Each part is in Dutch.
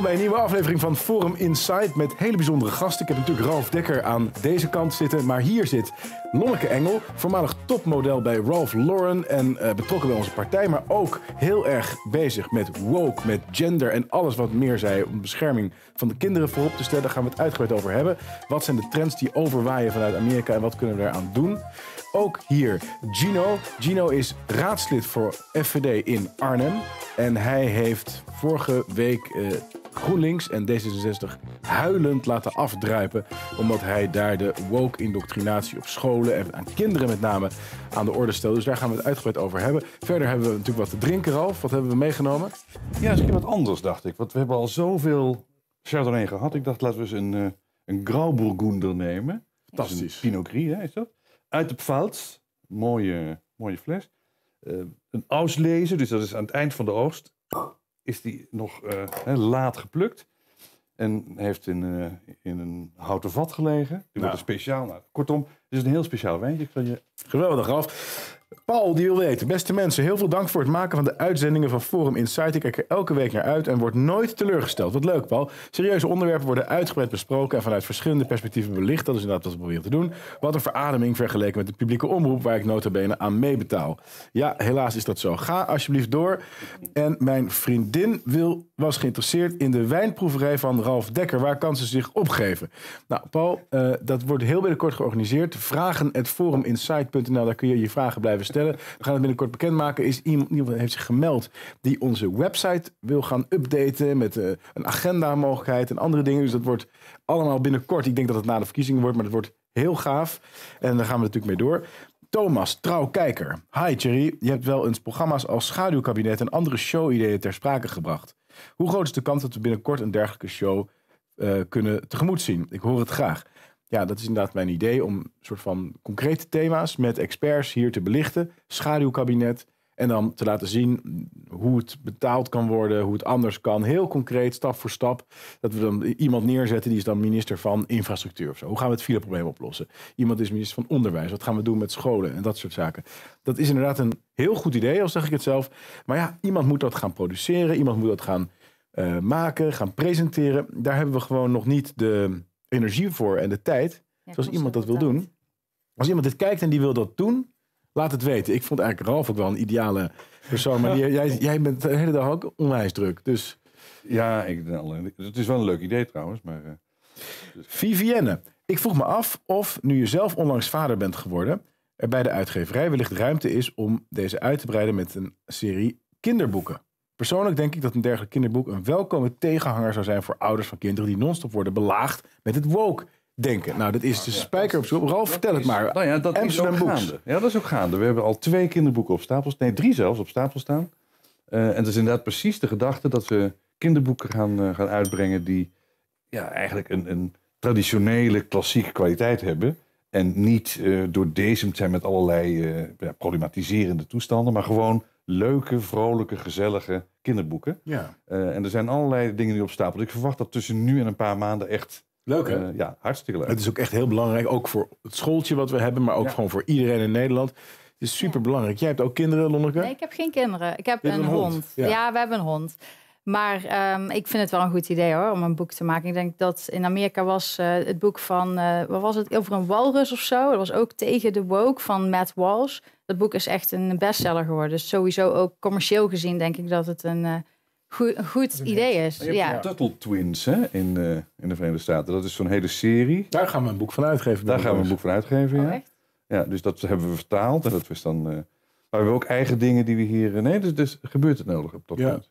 welkom bij een nieuwe aflevering van Forum Inside met hele bijzondere gasten. Ik heb natuurlijk Ralf Dekker aan deze kant zitten, maar hier zit Lonneke Engel, voormalig topmodel bij Ralph Lauren en eh, betrokken bij onze partij, maar ook heel erg bezig met woke, met gender en alles wat meer zij om bescherming van de kinderen voorop te stellen. Daar gaan we het uitgebreid over hebben. Wat zijn de trends die overwaaien vanuit Amerika en wat kunnen we daaraan doen? Ook hier Gino. Gino is raadslid voor FVD in Arnhem. En hij heeft vorige week uh, GroenLinks en D66 huilend laten afdruipen. Omdat hij daar de woke indoctrinatie op scholen en aan kinderen met name aan de orde stelt. Dus daar gaan we het uitgebreid over hebben. Verder hebben we natuurlijk wat te drinken, Ralf. Wat hebben we meegenomen? Ja, misschien wat anders, dacht ik. Want we hebben al zoveel Chardonnay gehad. Ik dacht, laten we eens een, eh, een Grauburgunder nemen. Fantastisch. Pinot Gris, hè, is dat? Uit de Pfalz. Mooie, mooie fles. Eh, een auslezen, dus dat is aan het eind van de oogst is die nog eh, laat geplukt. En heeft in, eh, in een houten vat gelegen. Die wordt nou. er speciaal. Nou, kortom, is een heel speciaal wijntje. van je... Geweldig, Ralf. Paul, die wil weten. Beste mensen, heel veel dank voor het maken van de uitzendingen van Forum Insight. Ik kijk er elke week naar uit en word nooit teleurgesteld. Wat leuk, Paul. Serieuze onderwerpen worden uitgebreid besproken en vanuit verschillende perspectieven belicht. Dat is inderdaad wat we proberen te doen. Wat een verademing vergeleken met de publieke omroep waar ik nota bene aan meebetaal. Ja, helaas is dat zo. Ga alsjeblieft door. En mijn vriendin wil, was geïnteresseerd in de wijnproeverij van Ralf Dekker. Waar kan ze zich opgeven? Nou, Paul, eh, dat wordt heel binnenkort georganiseerd vragen.foruminsight.nl. Daar kun je je vragen blijven stellen. We gaan het binnenkort bekendmaken. Is iemand, iemand heeft zich gemeld die onze website wil gaan updaten met eh, een agenda mogelijkheid en andere dingen. Dus dat wordt allemaal binnenkort. Ik denk dat het na de verkiezingen wordt, maar dat wordt heel gaaf. En daar gaan we natuurlijk mee door. Thomas, trouwkijker. Hi Thierry, je hebt wel eens programma's als Schaduwkabinet en andere showideeën ter sprake gebracht. Hoe groot is de kans dat we binnenkort een dergelijke show eh, kunnen tegemoet zien? Ik hoor het graag ja, dat is inderdaad mijn idee om soort van concrete thema's met experts hier te belichten. Schaduwkabinet. En dan te laten zien hoe het betaald kan worden, hoe het anders kan. Heel concreet, stap voor stap. Dat we dan iemand neerzetten die is dan minister van infrastructuur of zo. Hoe gaan we het fileprobleem oplossen? Iemand is minister van onderwijs. Wat gaan we doen met scholen en dat soort zaken? Dat is inderdaad een heel goed idee, al zeg ik het zelf. Maar ja, iemand moet dat gaan produceren. Iemand moet dat gaan eh, maken, gaan presenteren. Daar hebben we gewoon nog niet de, energie voor en de tijd. Ja, zoals dus iemand dat wil doen. Als iemand dit kijkt en die wil dat doen, laat het weten. Ik vond eigenlijk Ralf ook wel een ideale persoon. Maar jij, jij bent de hele dag ook onwijs druk. Dus. Ja, ik, het is wel een leuk idee trouwens. Maar, eh, dus- Vivienne, ik vroeg me af of, nu je zelf onlangs vader bent geworden, er bij de uitgeverij wellicht ruimte is om deze uit te breiden met een serie kinderboeken. Persoonlijk denk ik dat een dergelijk kinderboek een welkome tegenhanger zou zijn voor ouders van kinderen die non-stop worden belaagd met het woke denken. Nou, nou dat is de spijker op zoek. Ralf, vertel het maar. Nou ja, dat is ook gaande. Ja, dat is ook gaande. We hebben al twee kinderboeken op stapel Nee, drie zelfs op stapel staan. Eh, en dat is inderdaad precies de gedachte dat we kinderboeken gaan, eh, gaan uitbrengen die ja, eigenlijk een, een traditionele, klassieke kwaliteit hebben. En niet uh, doordezemd zijn met allerlei problematiserende toestanden, maar gewoon leuke, vrolijke, gezellige kinderboeken. Ja. Eh, en er zijn allerlei dingen die op stapel. Dus ik verwacht dat tussen nu en een paar maanden echt leuke, eh, ja, hartstikke leuk. Het is ook echt heel belangrijk, ook voor het schooltje wat we hebben, maar ook gewoon voor iedereen in Nederland. Het is super belangrijk. Jij hebt ook kinderen, Lonneke? Nee, ik heb geen kinderen. Ik heb, een, hond. ja. we hebben een hond. Maar ehm, ik vind het wel een goed idee hoor, om een boek te maken. Ik denk dat in Amerika was eh, het boek van, uh, wat was het, over een walrus of zo. Dat was ook tegen de woke van Matt Walsh. Dat boek is echt een bestseller geworden. Dus sowieso ook commercieel gezien denk ik dat het een eh, goed, goed idee is. is. Je ja. hebt Tuttle Twins hè, in, de, in de Verenigde Staten. Dat is zo'n hele serie. Daar gaan we een boek van uitgeven. Daar gaan we een boek van uitgeven, ja. Oh, ja, dus dat hebben we vertaald en dat was dan... maar we hebben ook eigen dingen die we hier... Nee, dus, dus gebeurt het nodig op dat ja. punt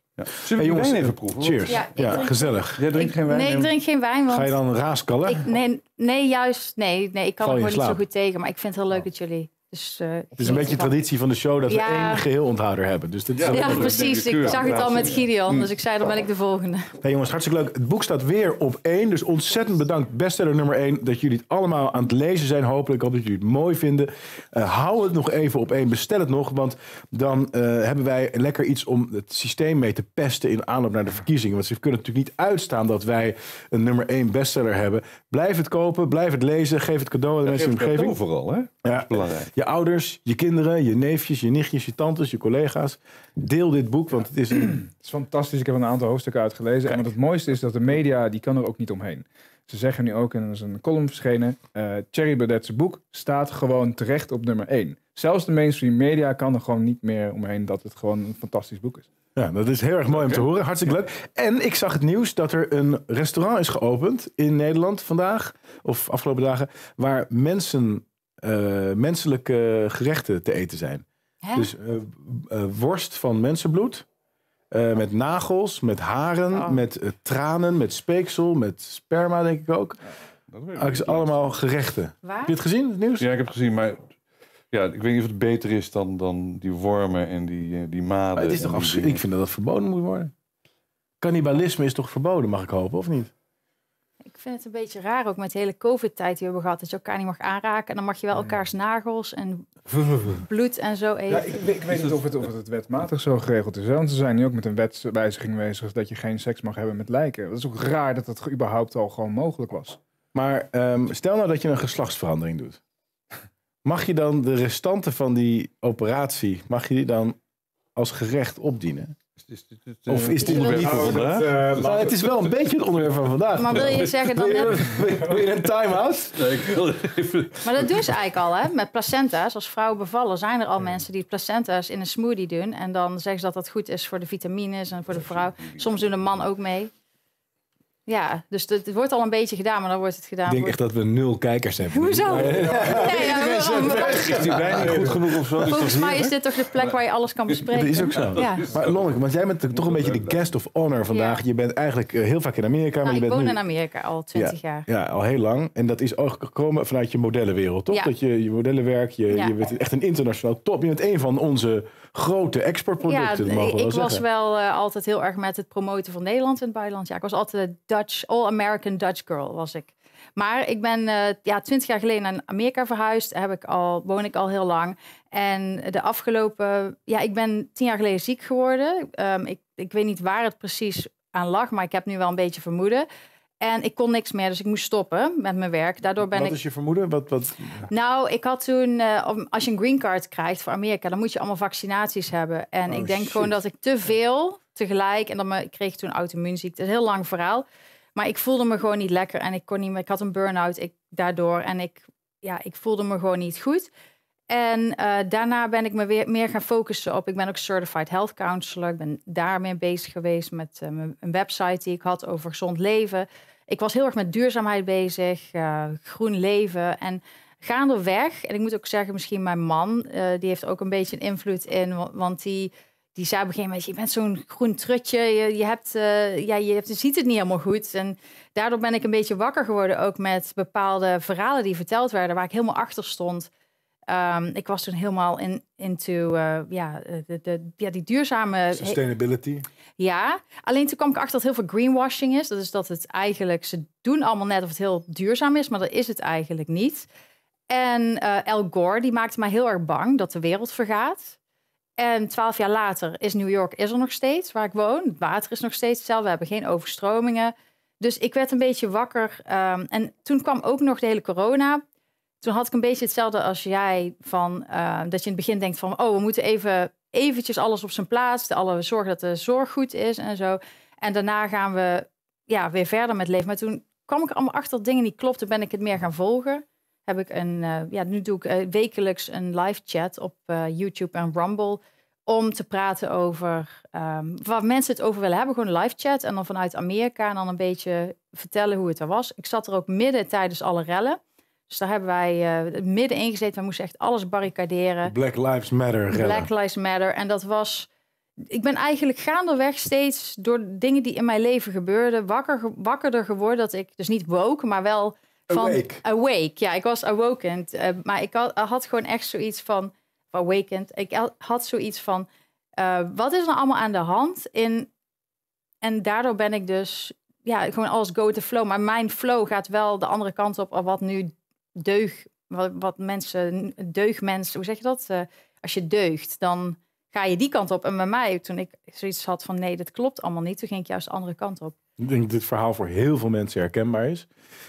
jongens, even eh, Cheers. Ja, ja drink, gezellig. drinkt ik, geen wijn? Nee, ik drink geen wijn. Want Ga je dan raaskallen? Ik, nee, nee, juist nee. nee ik kan er gewoon niet zo goed tegen. Maar ik vind het heel leuk oh. dat jullie dus, eh, het is een beetje traditie van de show dat ja. we één onthouder hebben. Dus dit is ja, ja precies. Ik zag het al met Gideon, mm. dus ik zei dan ben ik de volgende. Hey jongens, hartstikke leuk. Het boek staat weer op één. Dus ontzettend bedankt, bestseller nummer één, dat jullie het allemaal aan het lezen zijn. Hopelijk, hoop dat jullie het mooi vinden. Uh, hou het nog even op één, bestel het nog. Want dan eh, hebben wij lekker iets om het systeem mee te pesten in aanloop naar de verkiezingen. Want ze kunnen natuurlijk niet uitstaan dat wij een nummer één bestseller hebben. Blijf het kopen, blijf het lezen, geef het cadeau aan de mensen in de omgeving. Overal, hè? Ja, belangrijk je ouders, je kinderen, je neefjes, je nichtjes, je tantes, je collega's. Deel dit boek, want het is een... Het is fantastisch. Ik heb een aantal hoofdstukken uitgelezen. En wat het mooiste is dat de media, die kan er ook niet omheen. Ze zeggen nu ook, en er is een column verschenen, uh, Thierry Baudet's boek staat gewoon terecht op nummer 1. Zelfs de mainstream media kan er gewoon niet meer omheen dat het gewoon een fantastisch boek is. Ja, dat is heel erg mooi om te horen. Hartstikke leuk. En ik zag het nieuws dat er een restaurant is geopend in Nederland vandaag, of afgelopen dagen, waar mensen eh, menselijke gerechten te eten zijn. Dus eh, eh, worst van mensenbloed. met nagels, met haren, oh. met tranen, met speeksel, met sperma, denk ik ook. Dat is allemaal gerechten. Heb je het gezien, het nieuws? Ja, ik heb het gezien, maar ja, ik weet niet of het beter is dan, dan die wormen en die, die maden. Maar het is toch Ik vind dat dat verboden moet worden. Cannibalisme is toch verboden, mag ik hopen, of niet? vind het een beetje raar ook met de hele COVID-tijd die we hebben gehad. Dat je elkaar niet mag aanraken. En dan mag je wel elkaars nagels en bloed en zo eten. Ja, ik, ik, weet niet of het, of het wetmatig zo geregeld is. Hè? Want ze zijn nu ook met een wetswijziging bezig dat je geen seks mag hebben met lijken. Dat is ook raar dat dat überhaupt al gewoon mogelijk was. Maar ehm, stel nou dat je een geslachtsverandering doet. Mag je dan de restanten van die operatie, mag je die dan als gerecht opdienen? is dit het, of eh, is dit onderwerp van vandaag? Eh, het, is wel een beetje het onderwerp van vandaag. Maar wil je zeggen dan... Wil je een time-out? Nee, Maar dat doen ze eigenlijk al, hè? Met placenta's. Als vrouwen bevallen zijn er al mensen die placenta's in een smoothie doen. En dan zeggen ze dat dat goed is voor de vitamines en voor de vrouw. Soms doen een man ook mee. Ja, dus het wordt al een beetje gedaan, maar dan wordt het gedaan. Ik denk echt dat we nul kijkers hebben. Hoezo? nee goed genoeg of zo. Volgens mij is dit toch de plek waar je alles kan bespreken. Dat is ook zo. Maar Lonneke, want jij bent toch een beetje de guest of honor vandaag. Je bent eigenlijk eh, heel vaak in Amerika. Maar nou, je ik woon in Amerika al 20 jaar. Ja, al heel lang. En dat is ook gekomen vanuit je modellenwereld, toch? Dat je je modellenwerk, je, je bent echt een internationaal top. Je bent een van onze grote exportproducten. mogen we ik was wel eh, altijd heel erg met het promoten van Nederland in het buitenland. Ja, ik was altijd Dutch, all-American Dutch girl was ik. Maar ik ben uh, ja, jaar geleden naar Amerika verhuisd. Heb ik al, woon ik al heel lang. En de afgelopen... Ja, ik ben tien jaar geleden ziek geworden. Ehm, ik, ik weet niet waar het precies aan lag, maar ik heb nu wel een beetje vermoeden. En ik kon niks meer, dus ik moest stoppen met mijn werk. Daardoor ben wat is je vermoeden? Wat, wat... Nou, ik had toen, eh, als je een green card krijgt voor Amerika, dan moet je allemaal vaccinaties hebben. En ik oh, denk gewoon dat ik te veel tegelijk, en dan me, ik kreeg toen auto-immuunziekte. Een heel lang verhaal. Maar ik voelde me gewoon niet lekker en ik kon niet meer. Ik had een burn-out ik, daardoor en ik, ja, ik voelde me gewoon niet goed. En eh, daarna ben ik me weer meer gaan focussen op. Ik ben ook certified health counselor. Ik ben daarmee bezig geweest met eh, een website die ik had over gezond leven. Ik was heel erg met duurzaamheid bezig, eh, groen leven. En gaandeweg, en ik moet ook zeggen, misschien mijn man, die heeft ook een beetje een invloed in. Want die, die zei op een gegeven moment: Je bent zo'n groen trutje. Je, je hebt, ja, je, hebt, je ziet het niet helemaal goed. En daardoor ben ik een beetje wakker geworden ook met bepaalde verhalen die verteld werden, waar ik helemaal achter stond Ehm, ik was toen helemaal in, into eh, ja, eh, de, ja, die duurzame... Sustainability. Ja, alleen toen kwam ik achter dat heel veel greenwashing is. Dat is dat het eigenlijk, ze doen allemaal net of het heel duurzaam is, maar dat is het eigenlijk niet. En uh, Al Gore, die maakte mij heel erg bang dat de wereld vergaat. En twaalf jaar later is New York is er nog steeds, waar ik woon. Het water is nog steeds hetzelfde, we hebben geen overstromingen. Dus ik werd een beetje wakker. Ehm, en toen kwam ook nog de hele corona toen had ik een beetje hetzelfde als jij. Van, eh, dat je in het begin denkt van, oh, we moeten even eventjes alles op zijn plaats. Alle, zorgen dat de zorg goed is en zo. En daarna gaan we ja, weer verder met leven. Maar toen kwam ik allemaal achter dingen die klopten. Ben ik het meer gaan volgen. Heb ik een, eh, ja, nu doe ik eh, wekelijks een live chat op YouTube en Rumble. Om te praten over um, waar mensen het over willen hebben. Gewoon een live chat. En dan vanuit Amerika. En dan een beetje vertellen hoe het er was. Ik zat er ook midden tijdens alle rellen. Dus daar hebben wij uh, midden in gezeten. Wij moesten echt alles barricaderen. Black Lives Matter. Black Lives Matter. En dat was. Ik ben eigenlijk gaandeweg steeds door dingen die in mijn leven gebeurden, wakker, wakkerder geworden. Dat ik dus niet woke, maar wel van. Awake. awake. Ja, ik was awakened. Eh, maar ik had, gewoon echt zoiets van. Awakened. Ik had zoiets van. Eh, wat is er nou allemaal aan de hand? In, en daardoor ben ik dus ja, gewoon alles go to flow. Maar mijn flow gaat wel de andere kant op. Wat nu deug, wat, wat mensen, hoe zeg je dat? Eh, als je deugt, dan ga je die kant op. En bij mij, toen ik zoiets had van nee, dat klopt allemaal niet, toen ging ik juist de andere kant op. Ik denk dat dit verhaal voor heel veel mensen herkenbaar is.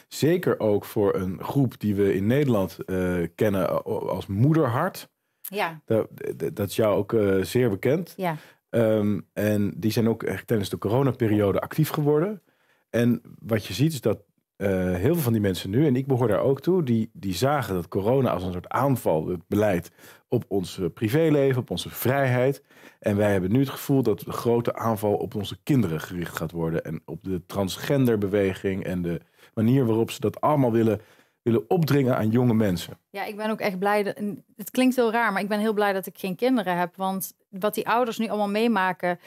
Zeker ook voor een groep die we in Nederland eh, kennen eh, als moederhart. Ja. Dat, dat is jou ook zeer bekend. Ja. Ehm, en die zijn ook echt tijdens de coronaperiode actief geworden. En wat je ziet is dat eh, heel veel van die mensen nu, en ik behoor daar ook toe, die, die zagen dat corona als een soort aanval, het beleid op ons eh, privéleven, op onze vrijheid. En wij hebben nu het gevoel dat de grote aanval op onze kinderen gericht gaat worden. En op de transgenderbeweging en de manier waarop ze dat allemaal willen, willen opdringen aan jonge mensen. Ja, ik ben ook echt blij. Dat, het klinkt heel raar, maar ik ben heel blij dat ik geen kinderen heb. Want wat die ouders nu allemaal meemaken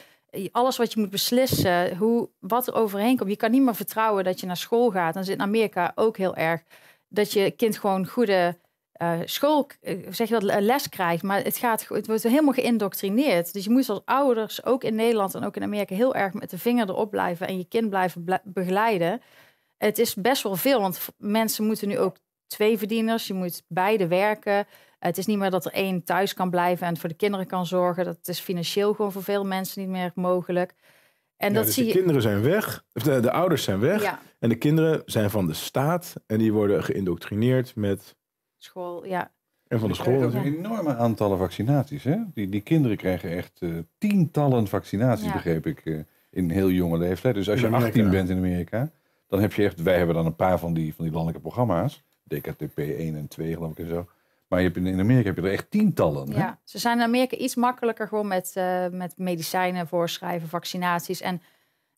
alles wat je moet beslissen, hoe, wat er overheen komt. Je kan niet meer vertrouwen dat je naar school gaat. Dan zit in Amerika ook heel erg dat je kind gewoon goede eh, school, eh, zeg je dat, eh, les krijgt. Maar het, gaat, het wordt helemaal geïndoctrineerd. Dus je moet als ouders, ook in Nederland en ook in Amerika, heel erg met de vinger erop blijven en je kind blijven begeleiden. Het is best wel veel, want mensen moeten nu ook twee verdieners, je moet beide werken. Het is niet meer dat er één thuis kan blijven en voor de kinderen kan zorgen. Dat is financieel gewoon voor veel mensen niet meer mogelijk. En dat dus zie je. de kinderen zijn weg, de, ouders zijn weg. En de kinderen zijn van de staat en die worden geïndoctrineerd met. School, ja. En van de school. Er zijn enorme aantallen vaccinaties. Hè? Die, die kinderen krijgen echt eh, tientallen vaccinaties, begreep ik, eh, in heel jonge leeftijd. Dus als je 18 bent in Amerika, dan heb je echt. Wij hebben dan een paar van die, van die landelijke programma's. DKTP 1 en 2, geloof ik en zo. Maar in Amerika heb je er echt tientallen. Ja, ze zijn in Amerika iets makkelijker gewoon met, eh, met medicijnen voorschrijven, vaccinaties. En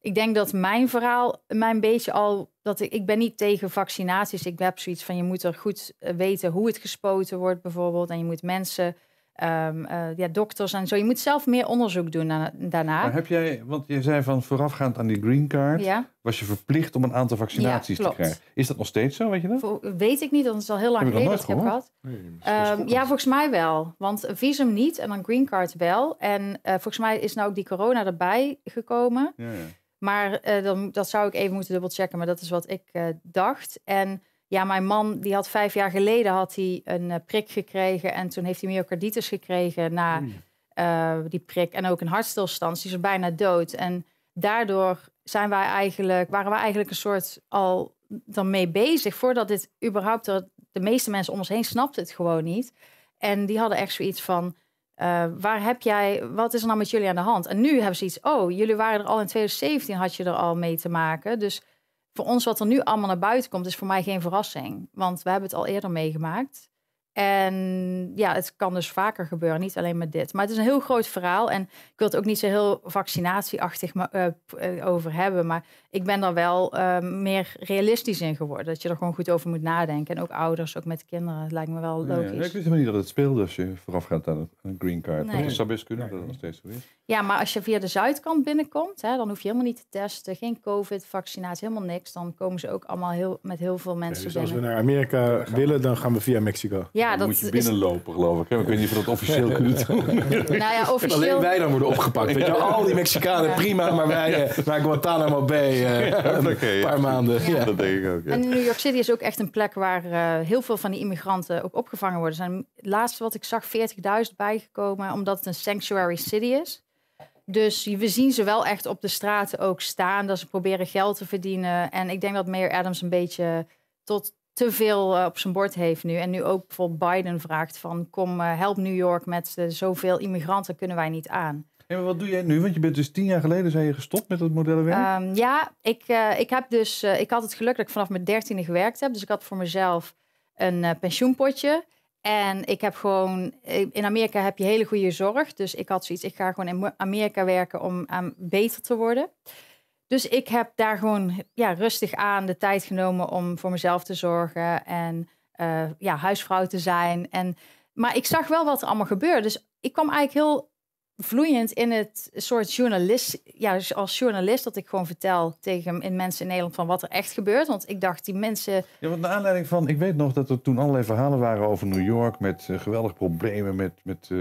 ik denk dat mijn verhaal, mijn beetje al, dat ik, ik ben niet tegen vaccinaties. Ik heb zoiets van je moet er goed eh, weten hoe het gespoten wordt bijvoorbeeld. En je moet mensen Ehm, eh, ja, dokters en zo. Je moet zelf meer onderzoek doen daarna. Maar heb jij, want je zei van voorafgaand aan die green card, was je verplicht om een aantal vaccinaties te krijgen. Is dat nog steeds zo, weet je dat? weet ik niet, dat is al heel lang geleden gehad. Ehm, ja, volgens mij wel. Want een visum niet en dan green card wel. En eh, volgens mij is nou ook die corona erbij gekomen. Ja, maar eh, dan, dat zou ik even moeten dubbelchecken, maar dat is wat ik dacht. En ja, mijn man die had vijf jaar geleden had hij een eh, prik gekregen. En toen heeft hij myocarditis gekregen na eh, die prik. En ook een hartstilstand. Die is bijna dood. En daardoor zijn wij eigenlijk, waren we eigenlijk een soort al dan mee bezig. Voordat dit überhaupt, de, de meeste mensen om ons heen snapten het gewoon niet. En die hadden echt zoiets van, eh, waar heb jij, wat is er nou met jullie aan de hand? En nu hebben ze iets, oh, jullie waren er al in 2017, had je er al mee te maken. Dus voor ons wat er nu allemaal naar buiten komt, is voor mij geen verrassing. Want we hebben het al eerder meegemaakt. En ja, het kan dus vaker gebeuren, niet alleen met dit. Maar het is een heel groot verhaal. En ik wil het ook niet zo heel vaccinatieachtig eh, eh, over hebben. Maar ik ben daar wel ehm, meer realistisch in geworden. Dat je er gewoon goed over moet nadenken. En ook ouders, ook met kinderen. lijkt me wel logisch. ik wist helemaal niet dat het speelde als je vooraf gaat aan een green card. Dat zou best kunnen dat dat nog steeds zo is. Ja, maar als je via de zuidkant binnenkomt, hè, dan hoef je helemaal niet te testen. Geen covid, vaccinatie, helemaal niks. Dan komen ze ook allemaal heel, met heel veel mensen ja, dus binnen. als we naar Amerika willen, dan gaan we via Mexico. Ja, dan dat moet je binnenlopen, geloof ik. Ik weet niet of dat officieel kunt. nou ja, officieel... Alleen wij dan worden opgepakt. Weet je, al die Mexicanen, prima, maar wij eh, naar Guantanamo Bay... Eh, een paar maanden. Ja. Dat denk ik ook. En New York City is ook echt een plek waar eh, heel veel van die immigranten ook opgevangen worden. zijn het laatste wat ik zag 40.000 bijgekomen, omdat het een sanctuary city is. Dus we zien ze wel echt op de straten ook staan, dat ze proberen geld te verdienen. En ik denk dat Mayor Adams een beetje tot te veel eh, op zijn bord heeft nu. En nu ook bijvoorbeeld Biden vraagt van kom help New York met zoveel immigranten kunnen wij niet aan. En wat doe jij nu? Want je bent dus tien jaar geleden zijn je gestopt met dat modellenwerk. Ehm, ja, ik, eh, ik, heb dus, eh, ik had het geluk dat ik vanaf mijn dertiende gewerkt heb. Dus ik had voor mezelf een eh, pensioenpotje. En ik heb gewoon, in Amerika heb je hele goede zorg. Dus ik had zoiets, ik ga gewoon in Amerika werken om aan ehm, beter te worden. Dus ik heb daar gewoon ja, rustig aan de tijd genomen om voor mezelf te zorgen en ja, huisvrouw te zijn. En, maar ik zag wel wat er allemaal gebeurde. Dus ik kwam eigenlijk heel vloeiend in het soort journalist, ja, dus als journalist dat ik gewoon vertel tegen in mensen in Nederland van wat er echt gebeurt. Want ik dacht die mensen. Ja, want naar aanleiding van, ik weet nog dat er toen allerlei verhalen waren over New York met uh, geweldige problemen met, met eh,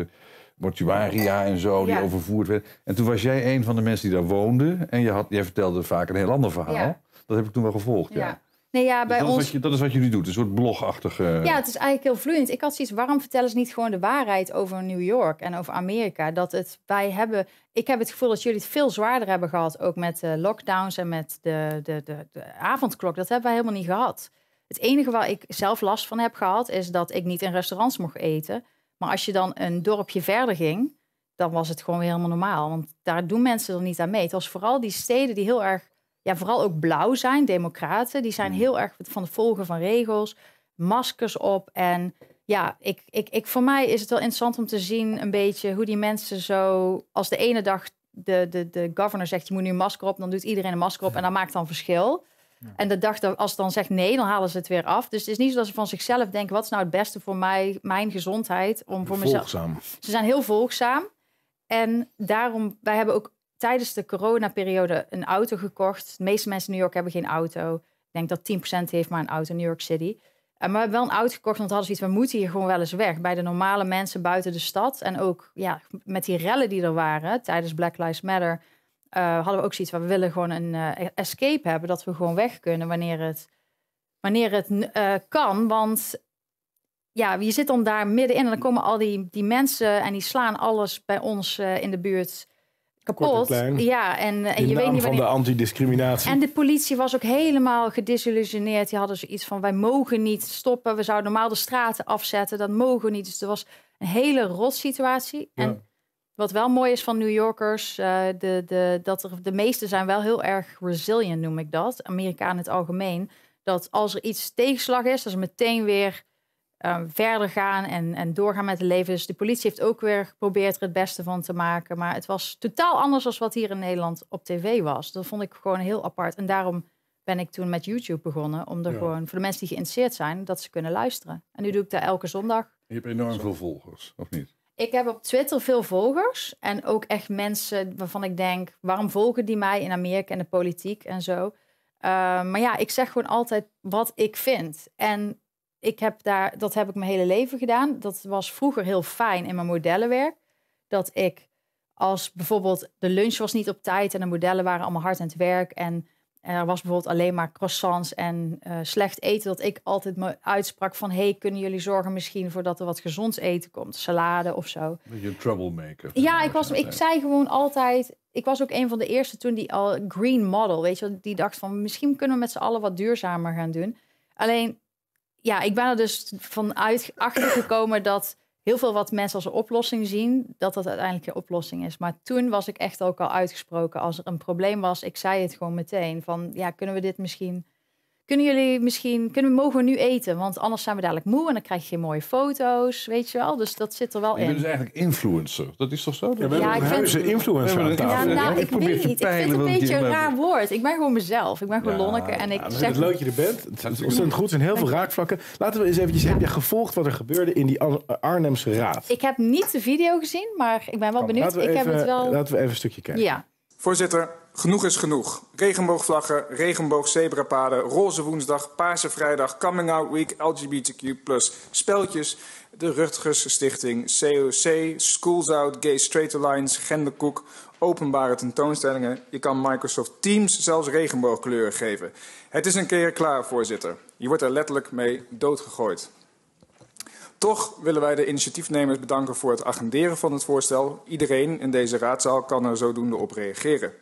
mortuaria en zo die overvoerd werd. En toen was jij een van de mensen die daar woonde en je had, jij vertelde vaak een heel ander verhaal. Dat heb ik toen wel gevolgd. ja. Nee, ja, bij dat, ons... is dat, is wat jullie doen. een soort blogachtige... Eh, ja, het is eigenlijk heel vloeiend. Ik had zoiets, waarom vertellen ze niet gewoon de waarheid over New York en over Amerika? Dat het, wij hebben... Ik heb het gevoel dat jullie het veel zwaarder hebben gehad, ook met de lockdowns en met de, de, de, de avondklok. Dat hebben wij helemaal niet gehad. Het enige waar ik zelf last van heb gehad, is dat ik niet in restaurants mocht eten. Maar als je dan een dorpje verder ging, dan was het gewoon weer helemaal normaal. Want daar doen mensen er niet aan mee. Het was vooral die steden die heel erg ja, vooral ook blauw zijn, democraten. Die zijn mm. heel erg van het volgen van regels, maskers op. En ja, ik, ik, ik, voor mij is het wel interessant om te zien een beetje hoe die mensen zo... Als de ene dag de, de, de governor zegt, je moet nu een masker op, dan doet iedereen een masker op en dat maakt dan verschil. En de dag dat als dan zegt nee, dan halen ze het weer af. Dus het is niet zo dat ze van zichzelf denken: wat is nou het beste voor mij, mijn gezondheid? Om voor mezelf. Ze zijn heel volgzaam. En daarom, wij hebben ook tijdens de coronaperiode een auto gekocht. De meeste mensen in New York hebben geen auto. Ik denk dat 10% heeft maar een auto in New York City. Eh, maar we hebben wel een auto gekocht, want we hadden zoiets... we moeten hier gewoon wel eens weg. Bij de normale mensen buiten de stad. En ook ja, met die rellen die er waren tijdens Black Lives Matter... Eh, hadden we ook zoiets waar we willen gewoon een eh, escape hebben. Dat we gewoon weg kunnen wanneer het, wanneer het kan. Want ja, je zit dan daar middenin en dan komen al die, die mensen... en die slaan alles bij ons in de buurt kapot. ja, en, eh, en je weet niet van de antidiscriminatie. En de politie was ook helemaal gedisillusioneerd. Die hadden zoiets van: wij mogen niet stoppen. We zouden normaal de straten afzetten. Dat mogen we niet. Dus er was een hele rot situatie. En wat wel mooi is van New Yorkers, eh, de, de, dat er, de meesten zijn wel heel erg resilient, noem ik dat. Amerikaan in het algemeen. Dat als er iets tegenslag is, dat ze meteen weer Ehm, verder gaan en, en doorgaan met het leven. Dus de politie heeft ook weer geprobeerd er het beste van te maken. Maar het was totaal anders dan wat hier in Nederland op tv was. Dat vond ik gewoon heel apart. En daarom ben ik toen met YouTube begonnen. Om er gewoon voor de mensen die geïnteresseerd zijn, dat ze kunnen luisteren. En nu doe ik dat elke zondag. Je hebt enorm veel volgers, of niet? Ik heb op Twitter veel volgers. En ook echt mensen waarvan ik denk, waarom volgen die mij in Amerika en de politiek en zo? Ehm, maar ja, ik zeg gewoon altijd wat ik vind. En ik heb daar, dat heb ik mijn hele leven gedaan. Dat was vroeger heel fijn in mijn modellenwerk. Dat ik als bijvoorbeeld de lunch was niet op tijd en de modellen waren allemaal hard aan het werk. En er was bijvoorbeeld alleen maar croissants en eh, slecht eten. Dat ik altijd me uitsprak van... hey, kunnen jullie zorgen misschien voordat er wat gezond eten komt? Salade of zo. je troublemaker. Ja, ik, was, ik zei gewoon altijd... Ik was ook een van de eerste toen die al green model, weet je Die dacht van misschien kunnen we met z'n allen wat duurzamer gaan doen. Alleen ja, ik ben er dus vanuit gekomen dat heel veel wat mensen als een oplossing zien, dat dat uiteindelijk je oplossing is. Maar toen was ik echt ook al uitgesproken als er een probleem was. Ik zei het gewoon meteen van, ja, kunnen we dit misschien kunnen jullie misschien, kunnen, mogen we nu eten? Want anders zijn we dadelijk moe en dan krijg je geen mooie foto's, weet je wel. Dus dat zit er wel in. Je bent dus eigenlijk influencer, dat is toch zo? Ja, ik vind... influencer Ja, nou, ik, weet niet, ik vind het een beetje een raar woord. Ik ben gewoon mezelf, ik ben gewoon Lonneke en ik zeg... Het leuk je er bent, het is ontzettend goed, er zijn heel veel raakvlakken. Laten we eens eventjes, heb je gevolgd wat er gebeurde in die Arnhemse Raad? Ik heb niet de video gezien, maar ik ben wel benieuwd. ik heb het wel... Laten we even een stukje kijken. Ja. Voorzitter, Genoeg is genoeg. Regenboogvlaggen, regenboogzebrapaden, roze woensdag, paarse vrijdag, coming out week, LGBTQ+, speltjes, de Rutgers Stichting, COC, Schools Out, Gay Straight Alliance, Genderkoek, openbare tentoonstellingen. Je kan Microsoft Teams zelfs regenboogkleuren geven. Het is een keer klaar, voorzitter. Je wordt er letterlijk mee doodgegooid. Toch willen wij de initiatiefnemers bedanken voor het agenderen van het voorstel. Iedereen in deze raadzaal kan er zodoende op reageren.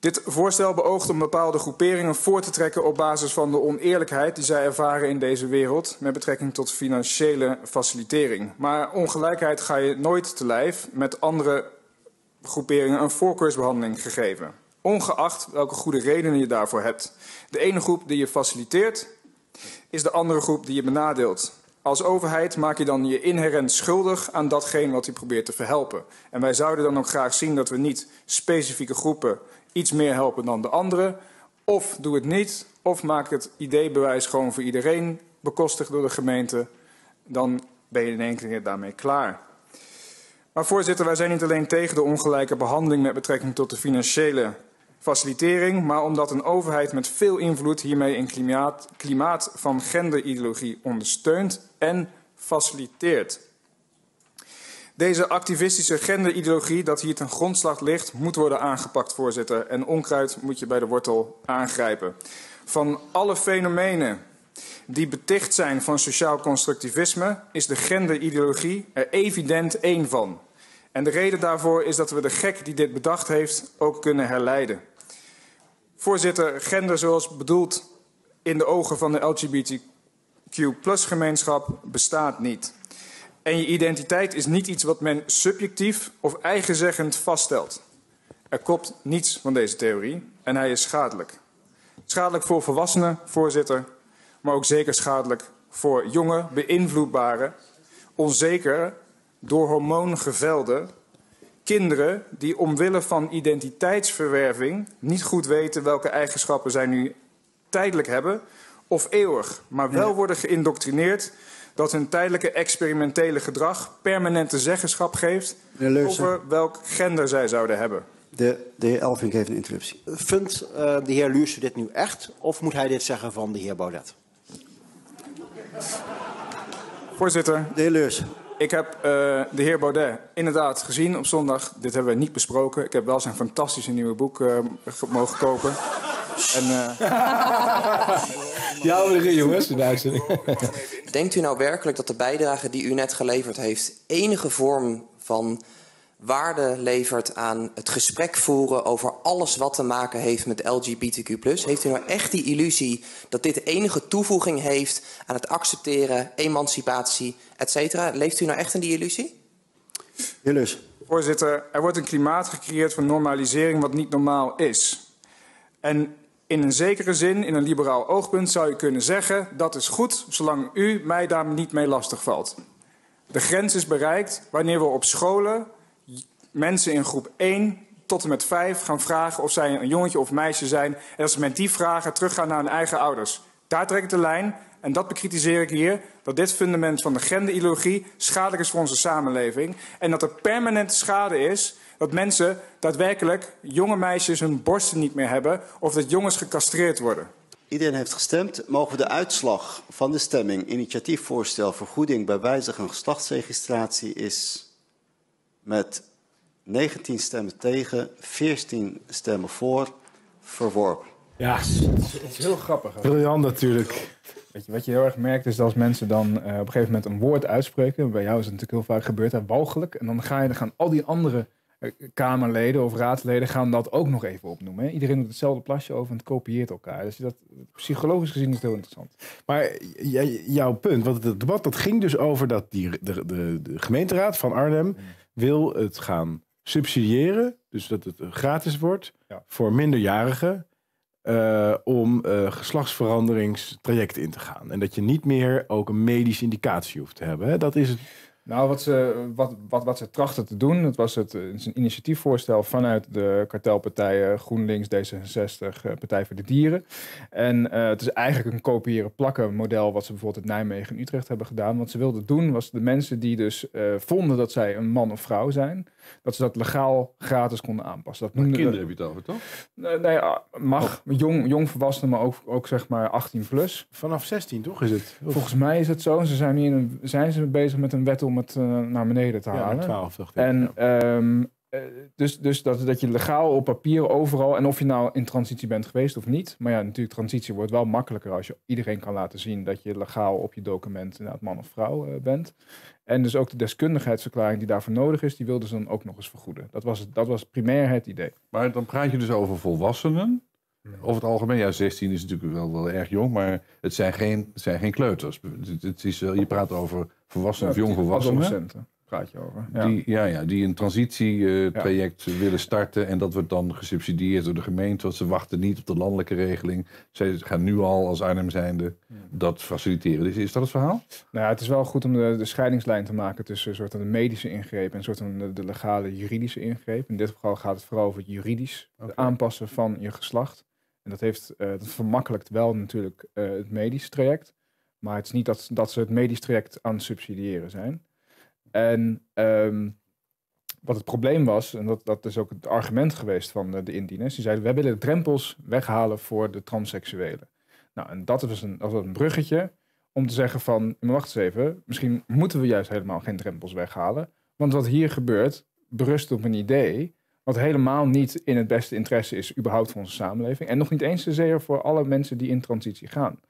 Dit voorstel beoogt om bepaalde groeperingen voor te trekken op basis van de oneerlijkheid die zij ervaren in deze wereld met betrekking tot financiële facilitering. Maar ongelijkheid ga je nooit te lijf met andere groeperingen een voorkeursbehandeling gegeven. Ongeacht welke goede redenen je daarvoor hebt. De ene groep die je faciliteert is de andere groep die je benadeelt. Als overheid maak je dan je inherent schuldig aan datgene wat je probeert te verhelpen. En wij zouden dan ook graag zien dat we niet specifieke groepen iets meer helpen dan de andere. Of doe het niet, of maak het ideebewijs gewoon voor iedereen, bekostigd door de gemeente. Dan ben je in één keer daarmee klaar. Maar voorzitter, wij zijn niet alleen tegen de ongelijke behandeling met betrekking tot de financiële facilitering, maar omdat een overheid met veel invloed hiermee een klimaat, klimaat van genderideologie ondersteunt en faciliteert. Deze activistische genderideologie dat hier ten grondslag ligt, moet worden aangepakt, voorzitter. En onkruid moet je bij de wortel aangrijpen. Van alle fenomenen die beticht zijn van sociaal constructivisme, is de genderideologie er evident één van. En de reden daarvoor is dat we de gek die dit bedacht heeft ook kunnen herleiden. Voorzitter, gender zoals bedoeld in de ogen van de LGBTQ gemeenschap bestaat niet. En je identiteit is niet iets wat men subjectief of eigenzeggend vaststelt. Er klopt niets van deze theorie en hij is schadelijk. Schadelijk voor volwassenen, voorzitter, maar ook zeker schadelijk voor jonge, beïnvloedbare, onzeker, door hormoon gevelde kinderen die omwille van identiteitsverwerving niet goed weten welke eigenschappen zij nu tijdelijk hebben of eeuwig, maar wel worden geïndoctrineerd dat hun tijdelijke experimentele gedrag permanente zeggenschap geeft over welk gender zij zouden hebben. De, de heer Elving geeft een interruptie. Vindt eh, de heer Luurse dit nu echt of moet hij dit zeggen van de heer Baudet? Voorzitter. De heer Luursen. Ik heb eh, de heer Baudet inderdaad gezien op zondag. Dit hebben we niet besproken. Ik heb wel zijn fantastische nieuwe boek eh, mogen kopen. en, Ja, we jongens, de uitzending. Denkt u nou werkelijk dat de bijdrage die u net geleverd heeft... enige vorm van waarde levert aan het gesprek voeren over alles wat te maken heeft met LGBTQ. Heeft u nou echt die illusie dat dit enige toevoeging heeft aan het accepteren, emancipatie, et cetera? Leeft u nou echt in die illusie? Jullus. Voorzitter, er wordt een klimaat gecreëerd van normalisering wat niet normaal is. En in een zekere zin, in een liberaal oogpunt, zou je kunnen zeggen: dat is goed, zolang u mij daar niet mee lastigvalt. De grens is bereikt wanneer we op scholen mensen in groep 1 tot en met 5 gaan vragen of zij een jongetje of meisje zijn. En als ze met die vragen teruggaan naar hun eigen ouders. Daar trek ik de lijn en dat bekritiseer ik hier, dat dit fundament van de genderideologie schadelijk is voor onze samenleving. En dat er permanente schade is dat mensen daadwerkelijk jonge meisjes hun borsten niet meer hebben of dat jongens gecastreerd worden. Iedereen heeft gestemd. Mogen we de uitslag van de stemming, initiatiefvoorstel vergoeding bij wijziging geslachtsregistratie is met 19 stemmen tegen, 14 stemmen voor, verworpen. Ja, het is heel grappig. Hè? Briljant natuurlijk. Weet je, wat je heel erg merkt is dat als mensen dan eh, op een gegeven moment een woord uitspreken. Bij jou is het natuurlijk heel vaak gebeurd, hè, walgelijk. En dan ga je, dan gaan al die andere eh, Kamerleden of raadsleden gaan dat ook nog even opnoemen. Hè? Iedereen doet hetzelfde plasje over en het kopieert elkaar. Dus dat, psychologisch gezien is het heel interessant. Maar jouw punt, want het debat dat ging dus over dat die, de, de, gemeenteraad van Arnhem mm. wil het gaan subsidiëren. Dus dat het eh, gratis wordt voor minderjarigen. Eh, om uh, geslachtsveranderingstrajecten in te gaan. En dat je niet meer ook een medische indicatie hoeft te hebben. Dat is het. Nou, wat ze, wat, wat, wat ze trachten te doen, dat was het, eh, een initiatiefvoorstel vanuit de kartelpartijen GroenLinks, D66, eh, Partij voor de Dieren. En eh, het is eigenlijk een kopiëren-plakken model wat ze bijvoorbeeld in Nijmegen en Utrecht hebben gedaan. Wat ze wilden doen was de mensen die dus vonden dat zij een man of vrouw zijn, dat ze dat legaal gratis konden aanpassen. Dat kinderen heb je het over, toch? Nee, nee ah, mag. Oh. Jong, jong maar ook, ook zeg maar 18 plus. Vanaf 16, toch is het? Volgens mij is het zo. Ze zijn, nu in zijn ze bezig met een wet om het eh, naar beneden te halen. Ja, 12, dacht ik. En, ehm, eh, dus dus dat, dat je legaal op papier overal, en of je nou in transitie bent geweest of niet, maar ja, natuurlijk, transitie wordt wel makkelijker als je iedereen kan laten zien dat je legaal op je document inderdaad man of vrouw eh, bent. En dus ook de deskundigheidsverklaring die daarvoor nodig is, die wilden ze dan ook nog eens vergoeden. Dat was, dat was primair het idee. Maar dan praat je dus over volwassenen. Over het algemeen, ja, 16 is natuurlijk wel, wel erg jong, maar het zijn geen, zijn geen kleuters. Het, is, eh, je praat over volwassenen of jongvolwassenen praat je over. Ja, die, ja, ja, die een transitietraject eh, willen starten. En dat wordt dan gesubsidieerd door de gemeente. Want ze wachten niet op de landelijke regeling. ze gaan nu al als Arnhem zijnde dat faciliteren. Dus is dat het verhaal? Nou ja, het is wel goed om de, de scheidingslijn te maken tussen een soort van de medische ingreep en een soort van de, legale juridische ingreep. In dit geval gaat het vooral over het juridisch. Het aanpassen van je geslacht. En dat, heeft, eh, dat vermakkelijkt wel natuurlijk eh, het medisch traject. Maar het is niet dat, dat ze het medisch traject aan het subsidiëren zijn. En ehm, wat het probleem was, en dat, dat is ook het argument geweest van de, eh, de indieners, die zeiden, wij willen de drempels weghalen voor de transseksuelen. Nou, en dat was een, dat een bruggetje om te zeggen van, wacht eens even, misschien moeten we juist helemaal geen drempels weghalen. Want wat hier gebeurt, berust op een idee wat helemaal niet in het beste interesse is, überhaupt voor onze samenleving. En nog niet eens zozeer voor alle mensen die in transitie gaan.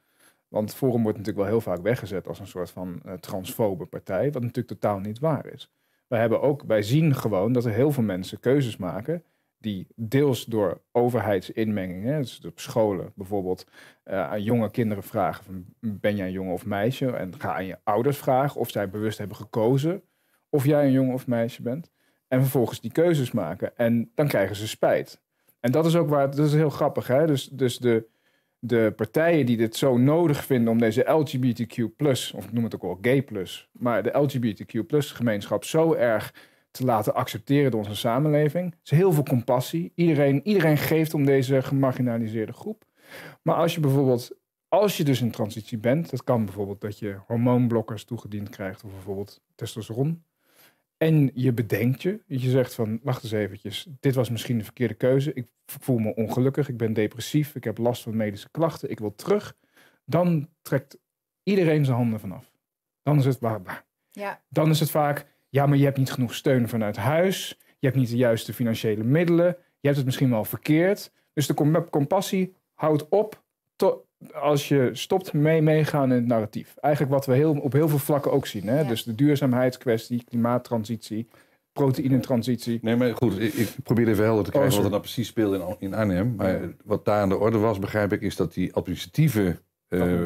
Want Forum wordt natuurlijk wel heel vaak weggezet als een soort van eh, transfobe partij, wat natuurlijk totaal niet waar is. Wij, hebben ook, wij zien gewoon dat er heel veel mensen keuzes maken die deels door overheidsinmengingen, dus op scholen bijvoorbeeld, eh, aan jonge kinderen vragen van ben jij een jongen of meisje? En ga aan je ouders vragen of zij bewust hebben gekozen of jij een jongen of meisje bent. En vervolgens die keuzes maken. En dan krijgen ze spijt. En dat is ook waar, dat is heel grappig. Hè? Dus, dus de, de partijen die dit zo nodig vinden om deze LGBTQ+, of noem het ook wel gay maar de LGBTQ gemeenschap zo erg te laten accepteren door onze samenleving. Er is heel veel compassie. Iedereen, iedereen geeft om deze gemarginaliseerde groep. Maar als je bijvoorbeeld, als je dus in transitie bent, dat kan bijvoorbeeld dat je hormoonblokkers toegediend krijgt, of bijvoorbeeld testosteron, en je bedenkt je, je zegt van, wacht eens eventjes, dit was misschien de verkeerde keuze. Ik voel me ongelukkig, ik ben depressief, ik heb last van medische klachten, ik wil terug. Dan trekt iedereen zijn handen vanaf. Dan is het waar, Ja. Dan is het vaak, ja, maar je hebt niet genoeg steun vanuit huis. Je hebt niet de juiste financiële middelen. Je hebt het misschien wel verkeerd. Dus de compassie houdt op to, als je stopt mee meegaan in het narratief. Eigenlijk wat we heel, op heel veel vlakken ook zien. Hè? Dus de duurzaamheidskwestie, klimaattransitie, proteïnentransitie. Nee, maar goed, ik, ik probeer even helder te krijgen oh, wat er nou precies speelde in, in Arnhem. Maar wat daar aan de orde was, begrijp ik, is dat die administratieve eh,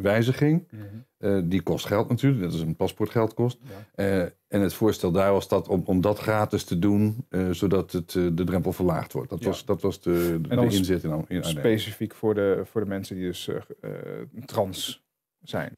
wijziging... Mhm. Eh, die kost geld natuurlijk, dat is een paspoortgeld kost. Eh, en het voorstel daar was dat om, om dat gratis te doen, eh, zodat het, de drempel verlaagd wordt. Dat was, dat was de, de, inzet in Specifiek voor de, voor de mensen die dus trans zijn.